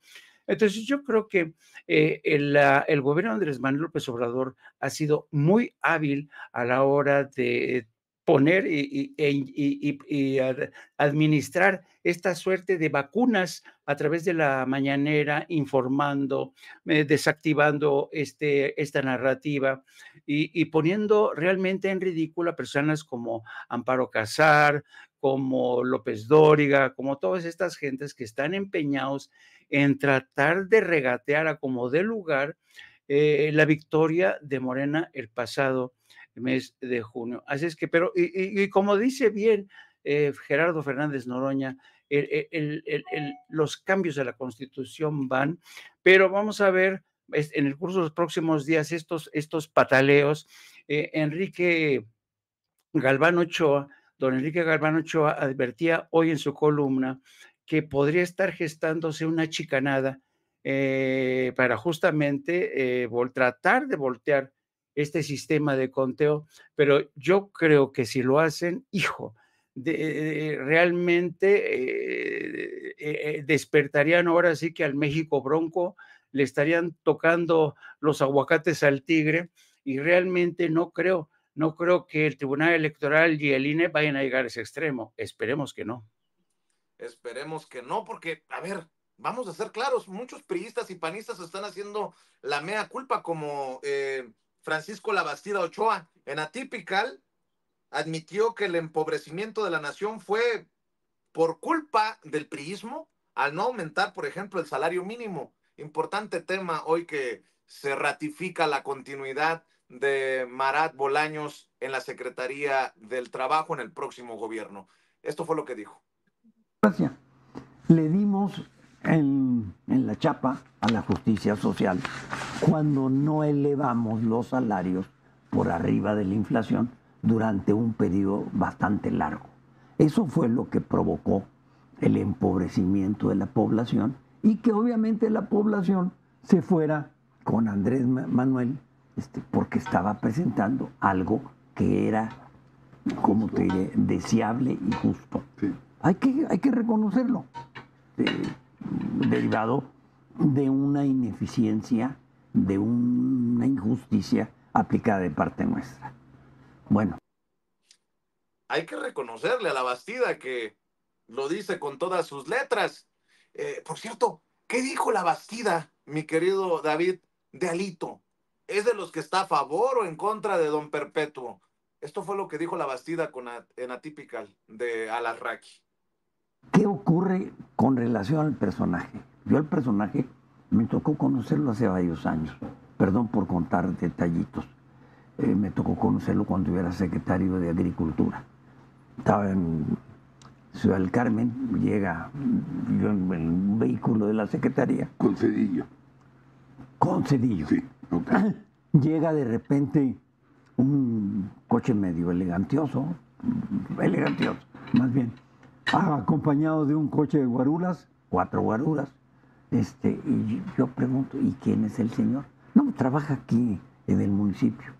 Entonces yo creo que eh, el, gobierno de Andrés Manuel López Obrador ha sido muy hábil a la hora de poner y, e administrar esta suerte de vacunas a través de la mañanera, informando, eh, desactivando este, esta narrativa y, poniendo realmente en ridículo a personas como Amparo Casar, como López Dóriga, como todas estas gentes que están empeñados en tratar de regatear a como de lugar eh, la victoria de Morena el pasado mes de junio. Así es que, pero, y, como dice bien eh, Gerardo Fernández Noroña, los cambios de la constitución van, pero vamos a ver en el curso de los próximos días estos, estos pataleos. Eh, Enrique Galván Ochoa, don Enrique Galván Ochoa advertía hoy en su columna que podría estar gestándose una chicanada eh, para justamente eh, tratar de voltear este sistema de conteo, pero yo creo que si lo hacen, hijo, de, eh, realmente despertarían ahora sí que al México bronco, le estarían tocando los aguacates al tigre y realmente no creo, no creo que el Tribunal Electoral y el INE vayan a llegar a ese extremo, esperemos que no. Esperemos que no, porque, a ver, vamos a ser claros, muchos priistas y panistas están haciendo la mea culpa, como eh, Francisco Labastida Ochoa. En Atypical admitió que el empobrecimiento de la nación fue por culpa del priismo al no aumentar, por ejemplo, el salario mínimo. Importante tema hoy que se ratifica la continuidad de Marat Bolaños en la Secretaría del Trabajo en el próximo gobierno. Esto fue lo que dijo. Gracias. Le dimos en, la chapa a la justicia social cuando no elevamos los salarios por arriba de la inflación durante un periodo bastante largo. Eso fue lo que provocó el empobrecimiento de la población y que obviamente la población se fuera con Andrés Manuel este, porque estaba presentando algo que era, como te diré, deseable y justo. Sí. Hay que, hay que reconocerlo. Eh, derivado de una ineficiencia, de una injusticia aplicada de parte nuestra. Bueno. Hay que reconocerle a la Bastida que lo dice con todas sus letras. Eh, por cierto, ¿qué dijo la Bastida, mi querido David, de Alito? ¿Es de los que está a favor o en contra de Don Perpetuo? Esto fue lo que dijo la Bastida con en Atypical de Alarraqui. ¿Qué ocurre con relación al personaje? Yo al personaje me tocó conocerlo hace varios años, perdón por contar detallitos. Eh, me tocó conocerlo cuando yo era secretario de Agricultura. Estaba en Ciudad del Carmen, llega yo en un vehículo de la Secretaría. Con Cedillo. Con Cedillo. Sí, ok. Llega de repente un coche medio elegantioso, elegantioso, más bien, Ah, acompañado de un coche de guarulas, cuatro guarulas. Este, y yo pregunto, ¿y quién es el señor? No, trabaja aquí, en el municipio.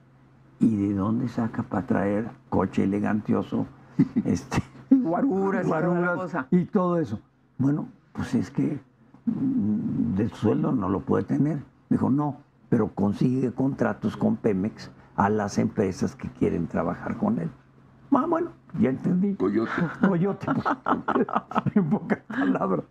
¿Y de dónde saca para traer coche elegantioso? Este, guarulas guarulas y, y todo eso. Bueno, pues es que mm, del sueldo no lo puede tener. Dijo, no, pero consigue contratos con Pemex a las empresas que quieren trabajar con él. Ah, bueno, ya entendí. Coyote. Coyote, en pocas palabras.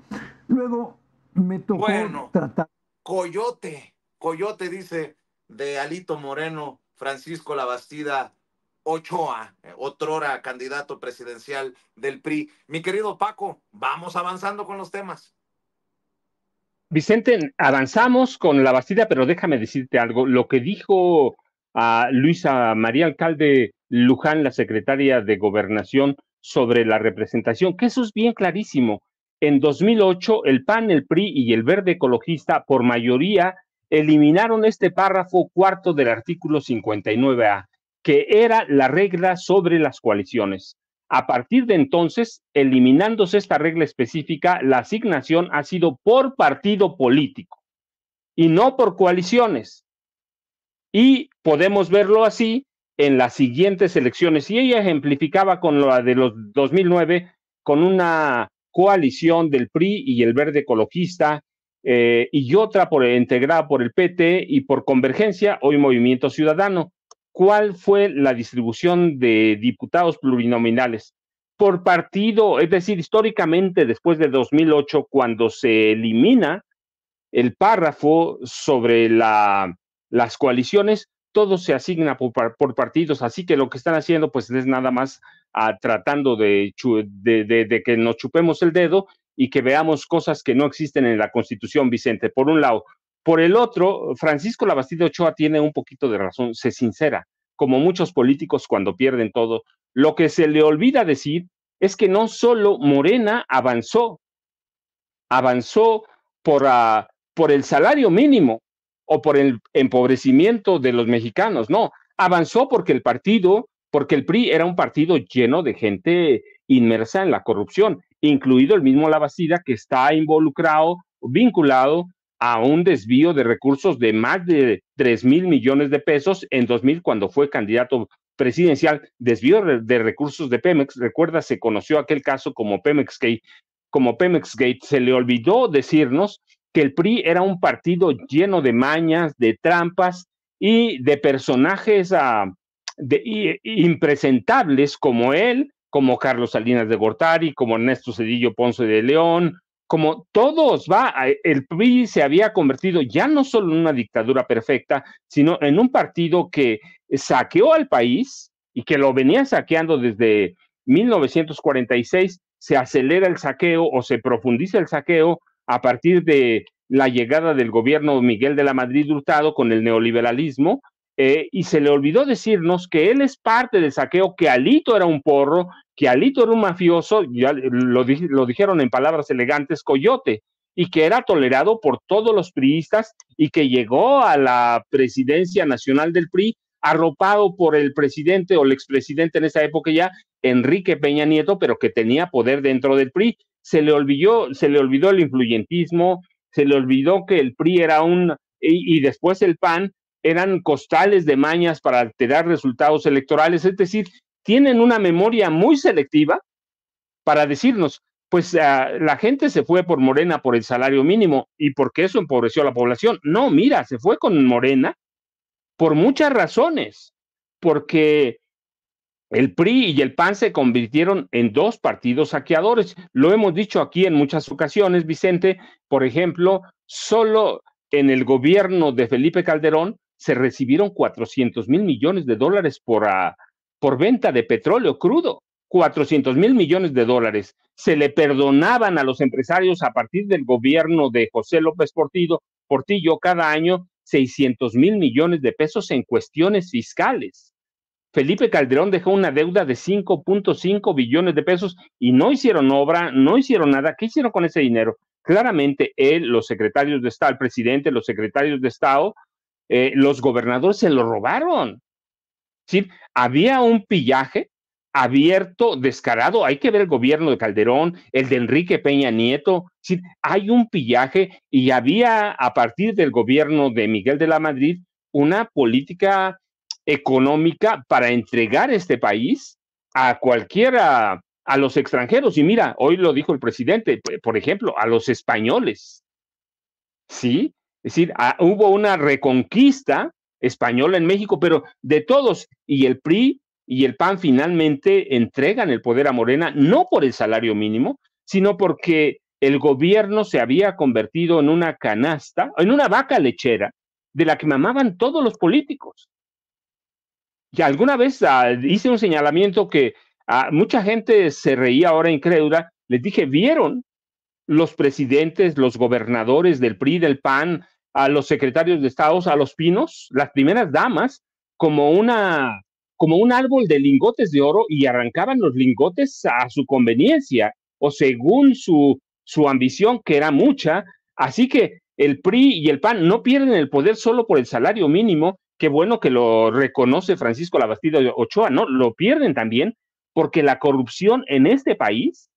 Luego me tocó tratar. Coyote, Coyote dice de Alito Moreno, Francisco Labastida Ochoa, otrora candidato presidencial del PRI. Mi querido Paco, vamos avanzando con los temas. Vicente, avanzamos con la Bastida, pero déjame decirte algo. Lo que dijo a ah, Luisa María Alcalde Luján, la secretaria de Gobernación, sobre la representación, que eso es bien clarísimo. En 2008, el PAN, el PRI y el Verde Ecologista, por mayoría, eliminaron este párrafo cuarto del artículo 59A, que era la regla sobre las coaliciones. A partir de entonces, eliminándose esta regla específica, la asignación ha sido por partido político y no por coaliciones. Y podemos verlo así en las siguientes elecciones. Y ella ejemplificaba con la de los 2009, con una coalición del PRI y el Verde Ecologista, eh, y otra por, integrada por el PT y por Convergencia, hoy Movimiento Ciudadano. ¿Cuál fue la distribución de diputados plurinominales? Por partido, es decir, históricamente después de 2008, cuando se elimina el párrafo sobre las coaliciones, todo se asigna por, partidos, así que lo que están haciendo pues es nada más ah, tratando de, que nos chupemos el dedo y que veamos cosas que no existen en la Constitución, Vicente, por un lado. Por el otro, Francisco Labastida Ochoa tiene un poquito de razón, se sincera, como muchos políticos cuando pierden todo. Lo que se le olvida decir es que no solo Morena avanzó, avanzó por ah, el salario mínimo, o por el empobrecimiento de los mexicanos, no, avanzó porque el partido, porque el PRI era un partido lleno de gente inmersa en la corrupción, incluido el mismo Lavacida que está involucrado, vinculado a un desvío de recursos de más de 3 mil millones de pesos en 2000 cuando fue candidato presidencial, desvío de recursos de Pemex. Recuerda, se conoció aquel caso como Pemex Gate, como Pemex Gate. Se le olvidó decirnos que el PRI era un partido lleno de mañas, de trampas y de personajes ah, impresentables como él, como Carlos Salinas de Gortari, como Ernesto Cedillo Ponce de León, como todos va, el PRI se había convertido ya no solo en una dictadura perfecta, sino en un partido que saqueó al país y que lo venía saqueando desde 1946, se acelera el saqueo o se profundiza el saqueo a partir de la llegada del gobierno Miguel de la Madrid Hurtado con el neoliberalismo, eh, y se le olvidó decirnos que él es parte del saqueo, que Alito era un porro, que Alito era un mafioso, ya lo, lo dijeron en palabras elegantes, coyote, y que era tolerado por todos los priistas y que llegó a la presidencia nacional del PRI arropado por el presidente o el expresidente en esa época ya, Enrique Peña Nieto, pero que tenía poder dentro del PRI se le olvidó, se le olvidó el influyentismo, se le olvidó que el PRI era un, y, después el PAN, eran costales de mañas para alterar resultados electorales, es decir, tienen una memoria muy selectiva para decirnos, pues ah, la gente se fue por Morena por el salario mínimo y porque eso empobreció a la población. No, mira, se fue con Morena por muchas razones, porque el PRI y el PAN se convirtieron en dos partidos saqueadores. Lo hemos dicho aquí en muchas ocasiones, Vicente. Por ejemplo, solo en el gobierno de Felipe Calderón se recibieron 400 mil millones de dólares por, ah, por venta de petróleo crudo. 400 mil millones de dólares. Se le perdonaban a los empresarios a partir del gobierno de José López Portillo, Portillo cada año 600 mil millones de pesos en cuestiones fiscales. Felipe Calderón dejó una deuda de 5.5 billones de pesos y no hicieron obra, no hicieron nada. ¿Qué hicieron con ese dinero? Claramente él, los secretarios de Estado, el presidente, los secretarios de Estado, eh, los gobernadores se lo robaron. Había un pillaje abierto, descarado. Hay que ver el gobierno de Calderón, el de Enrique Peña Nieto. Hay un pillaje y había a partir del gobierno de Miguel de la Madrid una política económica para entregar este país a cualquiera, a los extranjeros. Y mira, hoy lo dijo el presidente, por ejemplo, a los españoles. ¿Sí? Es decir, hubo una reconquista española en México, pero de todos. Y el PRI y el PAN finalmente entregan el poder a Morena, no por el salario mínimo, sino porque el gobierno se había convertido en una canasta, en una vaca lechera de la que mamaban todos los políticos. Y alguna vez ah, hice un señalamiento que ah, mucha gente se reía ahora incrédula. Les dije, ¿vieron los presidentes, los gobernadores del PRI, del PAN, a los secretarios de Estado, a los pinos, las primeras damas, como una como un árbol de lingotes de oro y arrancaban los lingotes a su conveniencia o según su, su ambición, que era mucha. Así que el PRI y el PAN no pierden el poder solo por el salario mínimo qué bueno que lo reconoce Francisco Labastida Ochoa, ¿no? Lo pierden también porque la corrupción en este país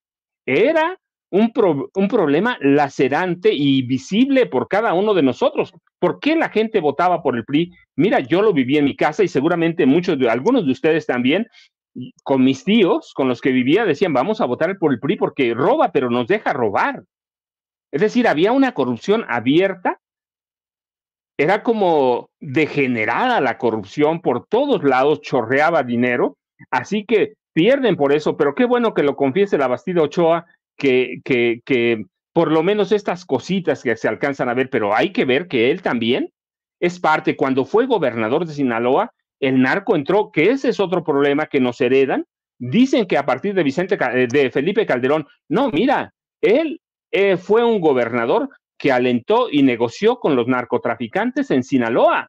era un, un, problema lacerante y visible por cada uno de nosotros. ¿Por qué la gente votaba por el PRI? Mira, yo lo viví en mi casa y seguramente muchos de, algunos de ustedes también, con mis tíos, con los que vivía, decían, vamos a votar por el PRI porque roba, pero nos deja robar. Es decir, había una corrupción abierta era como degenerada la corrupción, por todos lados chorreaba dinero, así que pierden por eso, pero qué bueno que lo confiese la Bastida Ochoa, que, que, que por lo menos estas cositas que se alcanzan a ver, pero hay que ver que él también es parte, cuando fue gobernador de Sinaloa, el narco entró, que ese es otro problema que nos heredan. Dicen que a partir de Vicente eh, de Felipe Calderón, no, mira, él eh, fue un gobernador que alentó y negoció con los narcotraficantes en Sinaloa.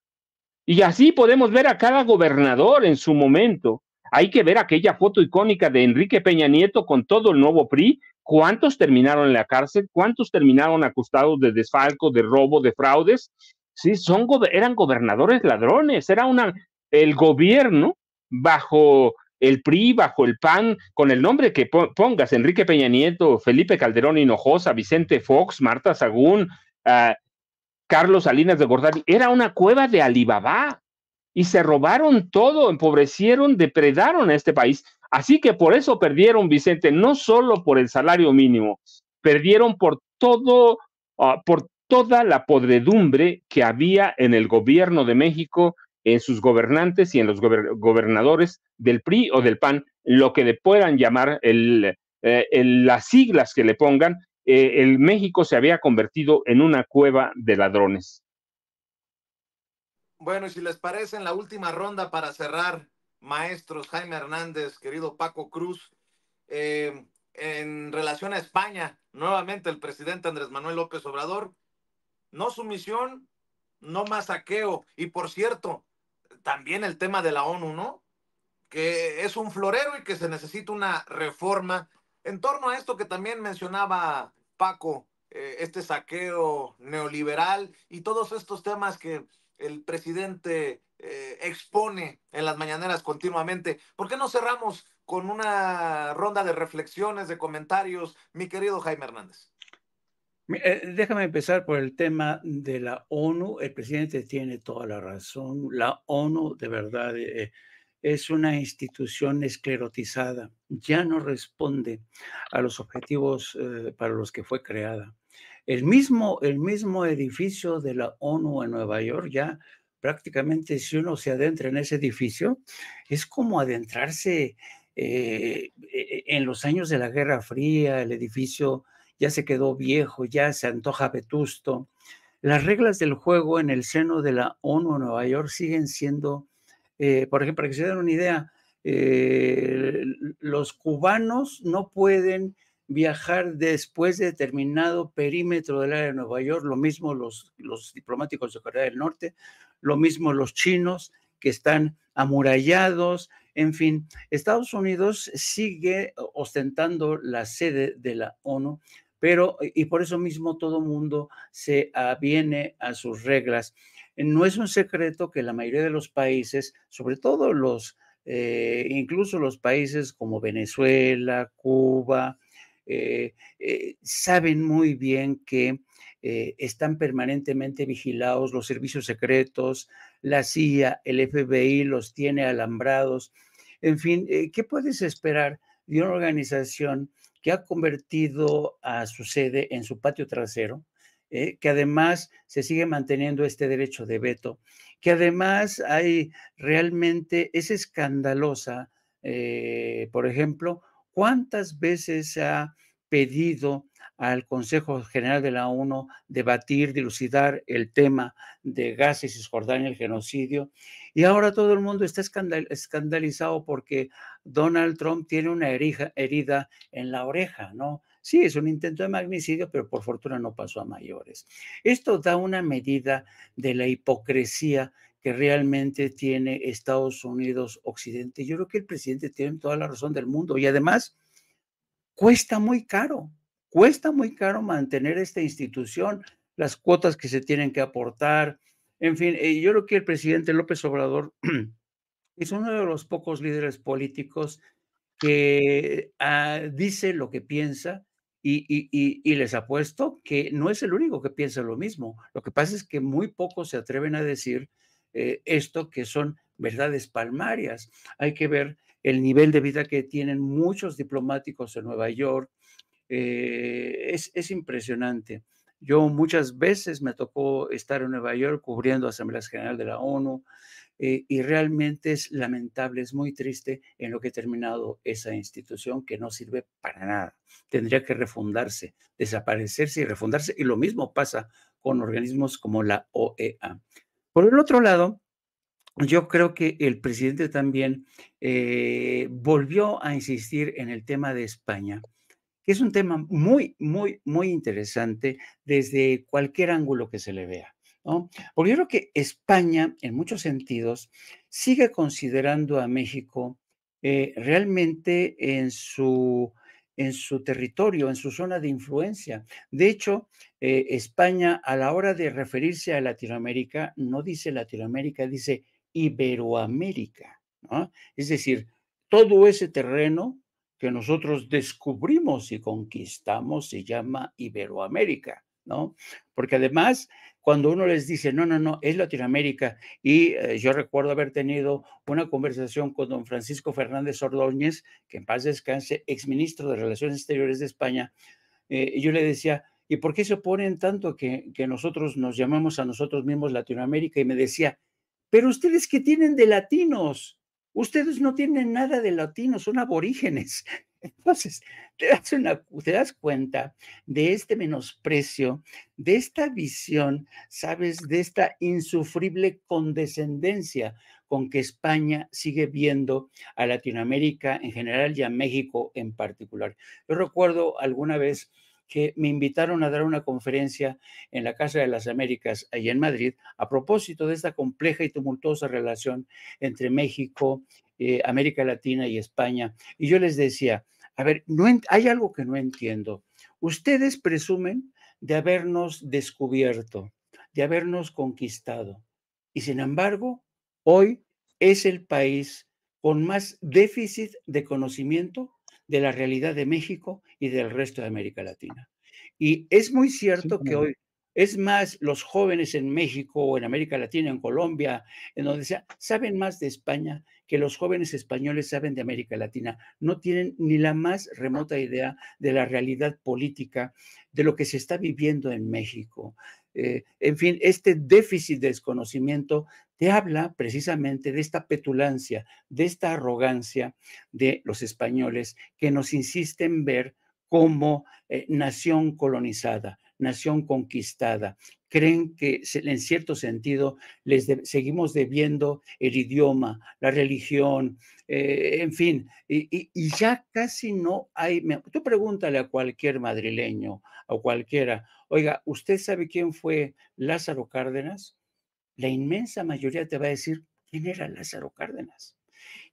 Y así podemos ver a cada gobernador en su momento. Hay que ver aquella foto icónica de Enrique Peña Nieto con todo el nuevo PRI. ¿Cuántos terminaron en la cárcel? ¿Cuántos terminaron acusados de desfalco, de robo, de fraudes? Sí, son, eran gobernadores ladrones. Era una, el gobierno bajo el PRI bajo el PAN, con el nombre que pongas, Enrique Peña Nieto, Felipe Calderón Hinojosa, Vicente Fox, Marta Sagún, ah, Carlos Salinas de Gortari, era una cueva de Alibaba y se robaron todo, empobrecieron, depredaron a este país. Así que por eso perdieron, Vicente, no solo por el salario mínimo, perdieron por todo, ah, por toda la podredumbre que había en el gobierno de México en sus gobernantes y en los gobernadores del PRI o del PAN, lo que le puedan llamar el, eh, las siglas que le pongan, eh, el México se había convertido en una cueva de ladrones. Bueno, y si les parece, en la última ronda para cerrar, maestros Jaime Hernández, querido Paco Cruz, eh, en relación a España, nuevamente el presidente Andrés Manuel López Obrador, no sumisión, no más saqueo. Y por cierto, también el tema de la ONU, ¿no? Que es un florero y que se necesita una reforma en torno a esto que también mencionaba Paco, eh, este saqueo neoliberal y todos estos temas que el presidente eh, expone en las mañaneras continuamente. ¿Por qué no cerramos con una ronda de reflexiones, de comentarios, mi querido Jaime Hernández? Eh, déjame empezar por el tema de la ONU. El presidente tiene toda la razón. La ONU de verdad eh, es una institución esclerotizada. Ya no responde a los objetivos eh, para los que fue creada. El mismo, el mismo edificio de la ONU en Nueva York ya prácticamente si uno se adentra en ese edificio, es como adentrarse e, e, en los años de la Guerra Fría, el edificio ya se quedó viejo, ya se antoja vetusto. Las reglas del juego en el seno de la ONU en Nueva York siguen siendo, eh, por ejemplo, para que se den una idea, eh, los cubanos no pueden viajar después de determinado perímetro del área de Nueva York, lo mismo los, los diplomáticos de Corea del Norte, lo mismo los chinos que están amurallados, en fin, Estados Unidos sigue ostentando la sede de la ONU, pero eh, y por eso mismo todo mundo se aviene a sus reglas. No es un secreto que la mayoría de los países, sobre todo los, eh, incluso los países como Venezuela, Cuba, eh, saben muy bien que están permanentemente vigilados los servicios secretos, la CIA, el FBI los tiene alambrados. En fin, ¿qué puedes esperar de una organización que ha convertido a su sede en su patio trasero, eh, que además se sigue manteniendo este derecho de veto, que además hay realmente, es escandalosa, eh, por ejemplo, cuántas veces se ha pedido al Consejo General de la ONU debatir, dilucidar el tema de Gaza y Cisjordania, el genocidio. Y ahora todo el mundo está escandalizado porque Donald Trump tiene una herida en la oreja, ¿no? Sí, es un intento de magnicidio, pero por fortuna no pasó a mayores. Esto da una medida de la hipocresía que realmente tiene Estados Unidos Occidente. Yo creo que el presidente tiene toda la razón del mundo y además cuesta muy caro cuesta muy caro mantener esta institución, las cuotas que se tienen que aportar. En fin, eh, yo creo que el presidente López Obrador es uno de los pocos líderes políticos que ah, dice lo que piensa y, les apuesto que no es el único que piensa lo mismo. Lo que pasa es que muy pocos se atreven a decir eh, esto que son verdades palmarias. Hay que ver el nivel de vida que tienen muchos diplomáticos en Nueva York, eh, es, impresionante. Yo muchas veces me tocó estar en Nueva York cubriendo Asambleas General de la ONU eh, y realmente es lamentable, es muy triste en lo que ha terminado esa institución que no sirve para nada. Tendría que refundarse, desaparecerse y refundarse y lo mismo pasa con organismos como la OEA. Por el otro lado, yo creo que el presidente también eh, volvió a insistir en el tema de España que es un tema muy, muy, muy interesante desde cualquier ángulo que se le vea. ¿no? Porque yo creo que España, en muchos sentidos, sigue considerando a México eh, realmente en su, en su territorio, en su zona de influencia. De hecho, eh, España a la hora de referirse a Latinoamérica no dice Latinoamérica, dice Iberoamérica. ¿no? Es decir, todo ese terreno que nosotros descubrimos y conquistamos se llama Iberoamérica, ¿no? Porque además, cuando uno les dice, no, no, no, es Latinoamérica, y eh, yo recuerdo haber tenido una conversación con don Francisco Fernández Ordóñez, que en paz descanse, exministro de Relaciones Exteriores de España, eh, yo le decía, ¿y por qué se oponen tanto que, que nosotros nos llamamos a nosotros mismos Latinoamérica? Y me decía, pero ustedes qué tienen de latinos? ustedes no tienen nada de latino, son aborígenes. Entonces, te das, cuenta de este menosprecio, de esta visión, sabes, de esta insufrible condescendencia con que España sigue viendo a Latinoamérica en general y a México en particular. Yo recuerdo alguna vez que me invitaron a dar una conferencia en la Casa de las Américas, ahí en Madrid, a propósito de esta compleja y tumultuosa relación entre México, eh, América Latina y España. Y yo les decía, a ver, no hay algo que no entiendo. Ustedes presumen de habernos descubierto, de habernos conquistado. Y sin embargo, hoy es el país con más déficit de conocimiento de la realidad de México y del resto de América Latina. Y es muy cierto que hoy es más, los jóvenes en México o en América Latina, en Colombia, en donde sea, saben más de España que los jóvenes españoles saben de América Latina. No tienen ni la más remota idea de la realidad política, de lo que se está viviendo en México. Eh, en fin, este déficit de desconocimiento te habla precisamente de esta petulancia, de esta arrogancia de los españoles que nos insisten ver como eh, nación colonizada, nación conquistada. Creen que en cierto sentido les seguimos debiendo el idioma, la religión, eh, en fin, y, ya casi no hay... Tú pregúntale a cualquier madrileño o cualquiera, oiga, ¿usted sabe quién fue Lázaro Cárdenas? La inmensa mayoría te va a decir, ¿quién era Lázaro Cárdenas?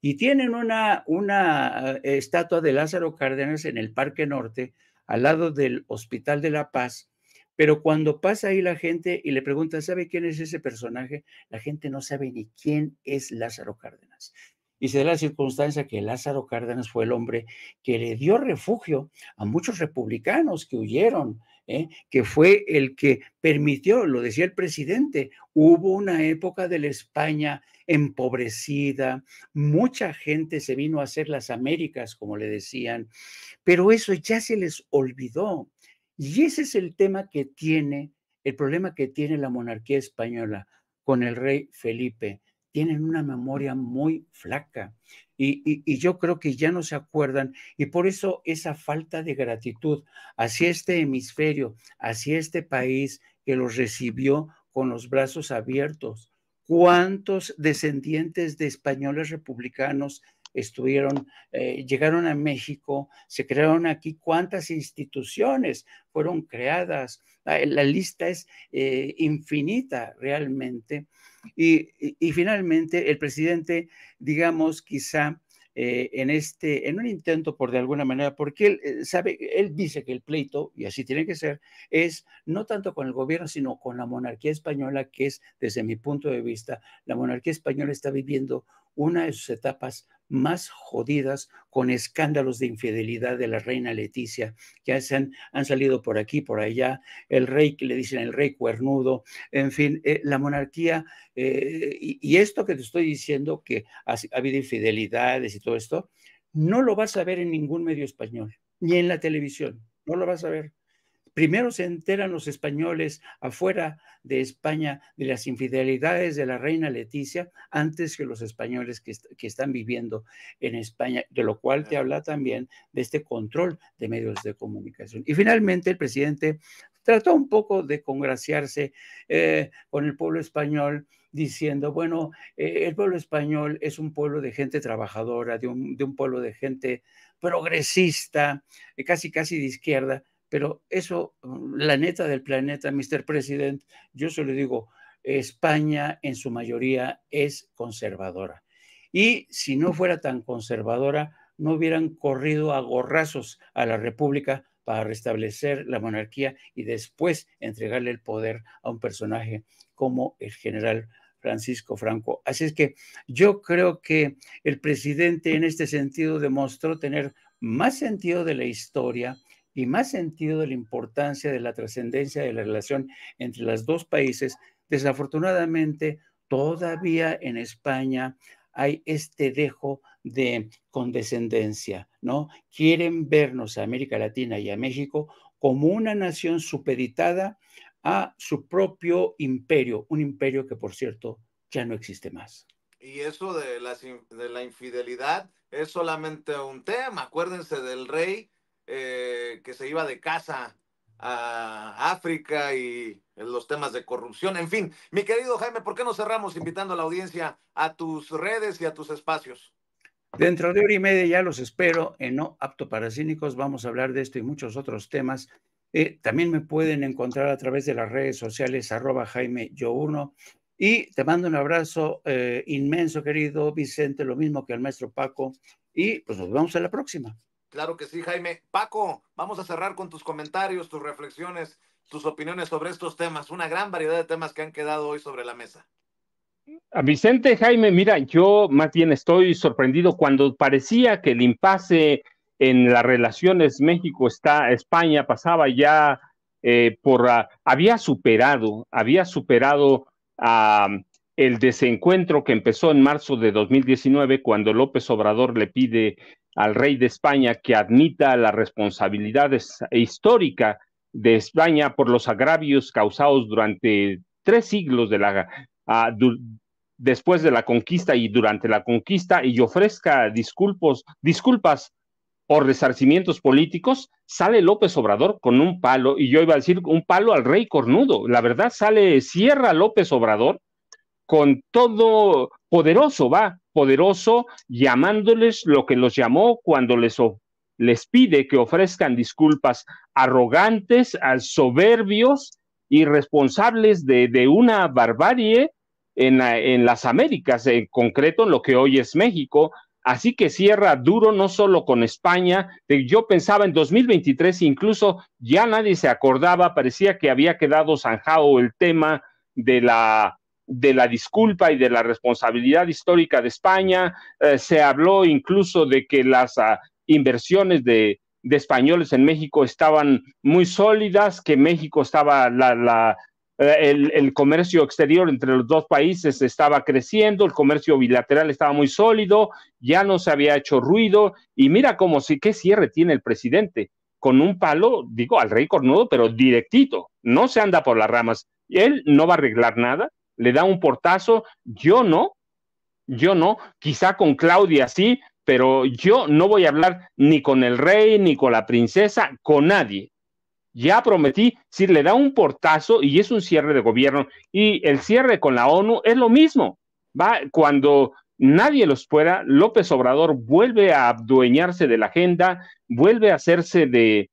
Y tienen una, eh, estatua de Lázaro Cárdenas en el Parque Norte, al lado del Hospital de la Paz, pero cuando pasa ahí la gente y le pregunta, ¿sabe quién es ese personaje? La gente no sabe ni quién es Lázaro Cárdenas. Y se da la circunstancia que Lázaro Cárdenas fue el hombre que le dio refugio a muchos republicanos que huyeron ¿eh? que fue el que permitió, lo decía el presidente, hubo una época de la España empobrecida, mucha gente se vino a hacer las Américas, como le decían, pero eso ya se les olvidó. Y ese es el tema que tiene, el problema que tiene la monarquía española con el rey Felipe, tienen una memoria muy flaca y, yo creo que ya no se acuerdan y por eso esa falta de gratitud hacia este hemisferio, hacia este país que los recibió con los brazos abiertos. ¿Cuántos descendientes de españoles republicanos estuvieron, eh, llegaron a México, se crearon aquí cuántas instituciones fueron creadas. Ah, la, lista es eh, infinita realmente. Y, y, finalmente, el presidente, digamos, quizá eh, en este, en un intento por de alguna manera, porque él sabe, él dice que el pleito, y así tiene que ser, es no tanto con el gobierno, sino con la monarquía española, que es, desde mi punto de vista, la monarquía española está viviendo una de sus etapas más jodidas con escándalos de infidelidad de la reina Leticia, que han, han salido por aquí, por allá, el rey que le dicen el rey cuernudo, en fin, eh, la monarquía, eh, y, esto que te estoy diciendo, que ha habido infidelidades y todo esto, no lo vas a ver en ningún medio español, ni en la televisión, no lo vas a ver Primero se enteran los españoles afuera de España de las infidelidades de la reina Leticia antes que los españoles que, están viviendo en España, de lo cual te habla también de este control de medios de comunicación. Y finalmente el presidente trató un poco de congraciarse eh, con el pueblo español diciendo, bueno, eh, el pueblo español es un pueblo de gente trabajadora, de un, pueblo de gente progresista, eh, casi casi de izquierda, pero eso, mm, la neta del planeta, Mr. President, yo solo lo digo, España en su mayoría es conservadora. Y si no fuera tan conservadora, no hubieran corrido a gorrazos a la República para restablecer la monarquía y después entregarle el poder a un personaje como el general Francisco Franco. Así es que yo creo que el presidente en este sentido demostró tener más sentido de la historia y más sentido de la importancia de la trascendencia de la relación entre los dos países, desafortunadamente todavía en España hay este dejo de condescendencia, ¿no? Quieren vernos a América Latina y a México como una nación supeditada a su propio imperio, un imperio que por cierto ya no existe más. Y eso de, de la infidelidad es solamente un tema. Acuérdense del rey eh, que se iba de casa a África y los temas de corrupción. En fin, mi querido Jaime, ¿por qué no cerramos invitando a la audiencia a tus redes y a tus espacios? Dentro de hora y media ya los espero en No Apto para Cínicos. Vamos a hablar de esto y muchos otros temas. Eh, también me pueden encontrar a través de las redes sociales arroba Jaime Yo Uno. Y te mando un abrazo eh, inmenso, querido Vicente, lo mismo que al maestro Paco. Y pues nos vemos en la próxima. Claro que sí, Jaime. Paco, vamos a cerrar con tus comentarios, tus reflexiones, tus opiniones sobre estos temas, una gran variedad de temas que han quedado hoy sobre la mesa. A Vicente, Jaime, mira, yo más bien estoy sorprendido cuando parecía que el impasse en las relaciones México-España pasaba ya eh, por, ah, había superado, había superado ah, el desencuentro que empezó en marzo de 2019 cuando López Obrador le pide al rey de España que admita la responsabilidad e histórica de España por los agravios causados durante tres siglos de la, ah, después de la conquista y durante la conquista y ofrezca disculpos, disculpas o resarcimientos políticos, sale López Obrador con un palo, y yo iba a decir un palo al rey cornudo. La verdad, sale, cierra López Obrador con todo poderoso, va, poderoso, llamándoles lo que los llamó cuando les, les pide que ofrezcan disculpas arrogantes, soberbios y responsables de, de una barbarie en, en, las Américas, en concreto en lo que hoy es México. Así que cierra duro no solo con España, eh, yo pensaba en 2023 incluso ya nadie se acordaba, parecía que había quedado zanjado el tema de la de la disculpa y de la responsabilidad histórica de España, eh, se habló incluso de que las ah, inversiones de, españoles en México estaban muy sólidas, que México estaba, la, eh, el, comercio exterior entre los dos países estaba creciendo, el comercio bilateral estaba muy sólido, ya no se había hecho ruido, y mira cómo sí, qué cierre tiene el presidente, con un palo, digo, al rey cornudo, pero directito, no se anda por las ramas. Él no va a arreglar nada, le da un portazo, yo no, yo no, quizá con Claudia sí, pero yo no voy a hablar ni con el rey, ni con la princesa, con nadie. Ya prometí, si le da un portazo y es un cierre de gobierno, y el cierre con la ONU es lo mismo. Va cuando nadie los pueda, López Obrador vuelve a adueñarse de la agenda, vuelve a hacerse de,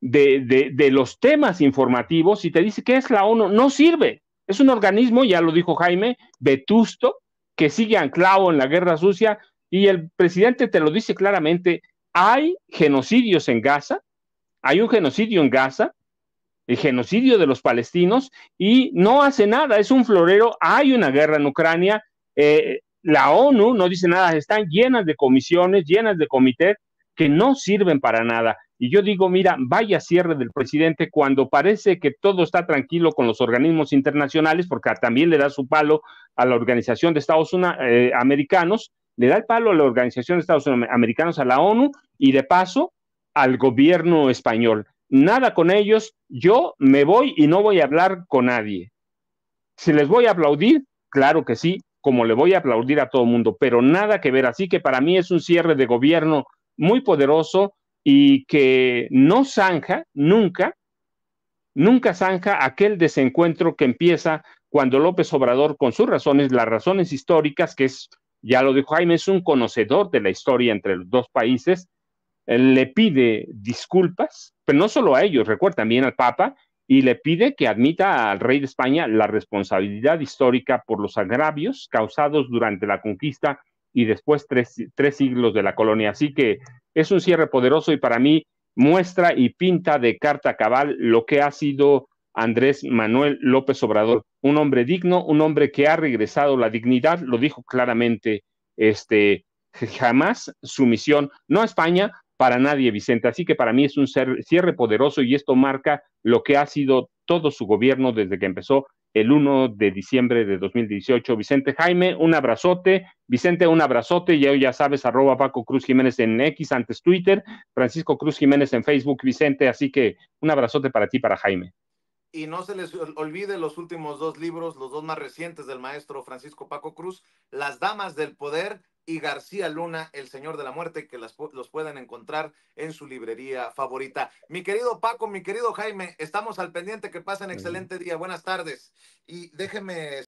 de los temas informativos y te dice que es la ONU, no sirve. Es un organismo, ya lo dijo Jaime, vetusto, que sigue anclado en la guerra sucia y el presidente te lo dice claramente, hay genocidios en Gaza, hay un genocidio en Gaza, el genocidio de los palestinos, y no hace nada, es un florero, hay una guerra en Ucrania, eh, la ONU no dice nada, están llenas de comisiones, llenas de comités que no sirven para nada. Y yo digo, mira, vaya cierre del presidente cuando parece que todo está tranquilo con los organismos internacionales, porque también le da su palo a la Organización de Estados Unidos, eh, Americanos, le da el palo a la Organización de Estados Unidos, Americanos, a la ONU y de paso al gobierno español. Nada con ellos, yo me voy y no voy a hablar con nadie. Si les voy a aplaudir, claro que sí, como le voy a aplaudir a todo el mundo, pero nada que ver. Así que para mí es un cierre de gobierno muy poderoso y que no zanja nunca, nunca zanja aquel desencuentro que empieza cuando López Obrador, con sus razones, las razones históricas, que es, ya lo dijo Jaime, es un conocedor de la historia entre los dos países, le pide disculpas, pero no solo a ellos, recuerda también al Papa, y le pide que admita al rey de España la responsabilidad histórica por los agravios causados durante la conquista y después tres, tres siglos de la colonia. Así que es un cierre poderoso y para mí muestra y pinta de carta cabal lo que ha sido Andrés Manuel López Obrador, un hombre digno, un hombre que ha regresado la dignidad, lo dijo claramente, este, jamás misión, no a España, para nadie, Vicente. Así que para mí es un cierre poderoso y esto marca lo que ha sido todo su gobierno desde que empezó el 1 de diciembre de 2018. Vicente Jaime, un abrazote. Vicente, un abrazote. Ya, ya sabes, arroba Paco Cruz Jiménez en X, antes Twitter. Francisco Cruz Jiménez en Facebook, Vicente. Así que un abrazote para ti, para Jaime y no se les olvide los últimos dos libros, los dos más recientes del maestro Francisco Paco Cruz, Las Damas del Poder y García Luna, El Señor de la Muerte, que los pueden encontrar en su librería favorita. Mi querido Paco, mi querido Jaime, estamos al pendiente, que pasen excelente día, buenas tardes y déjenme.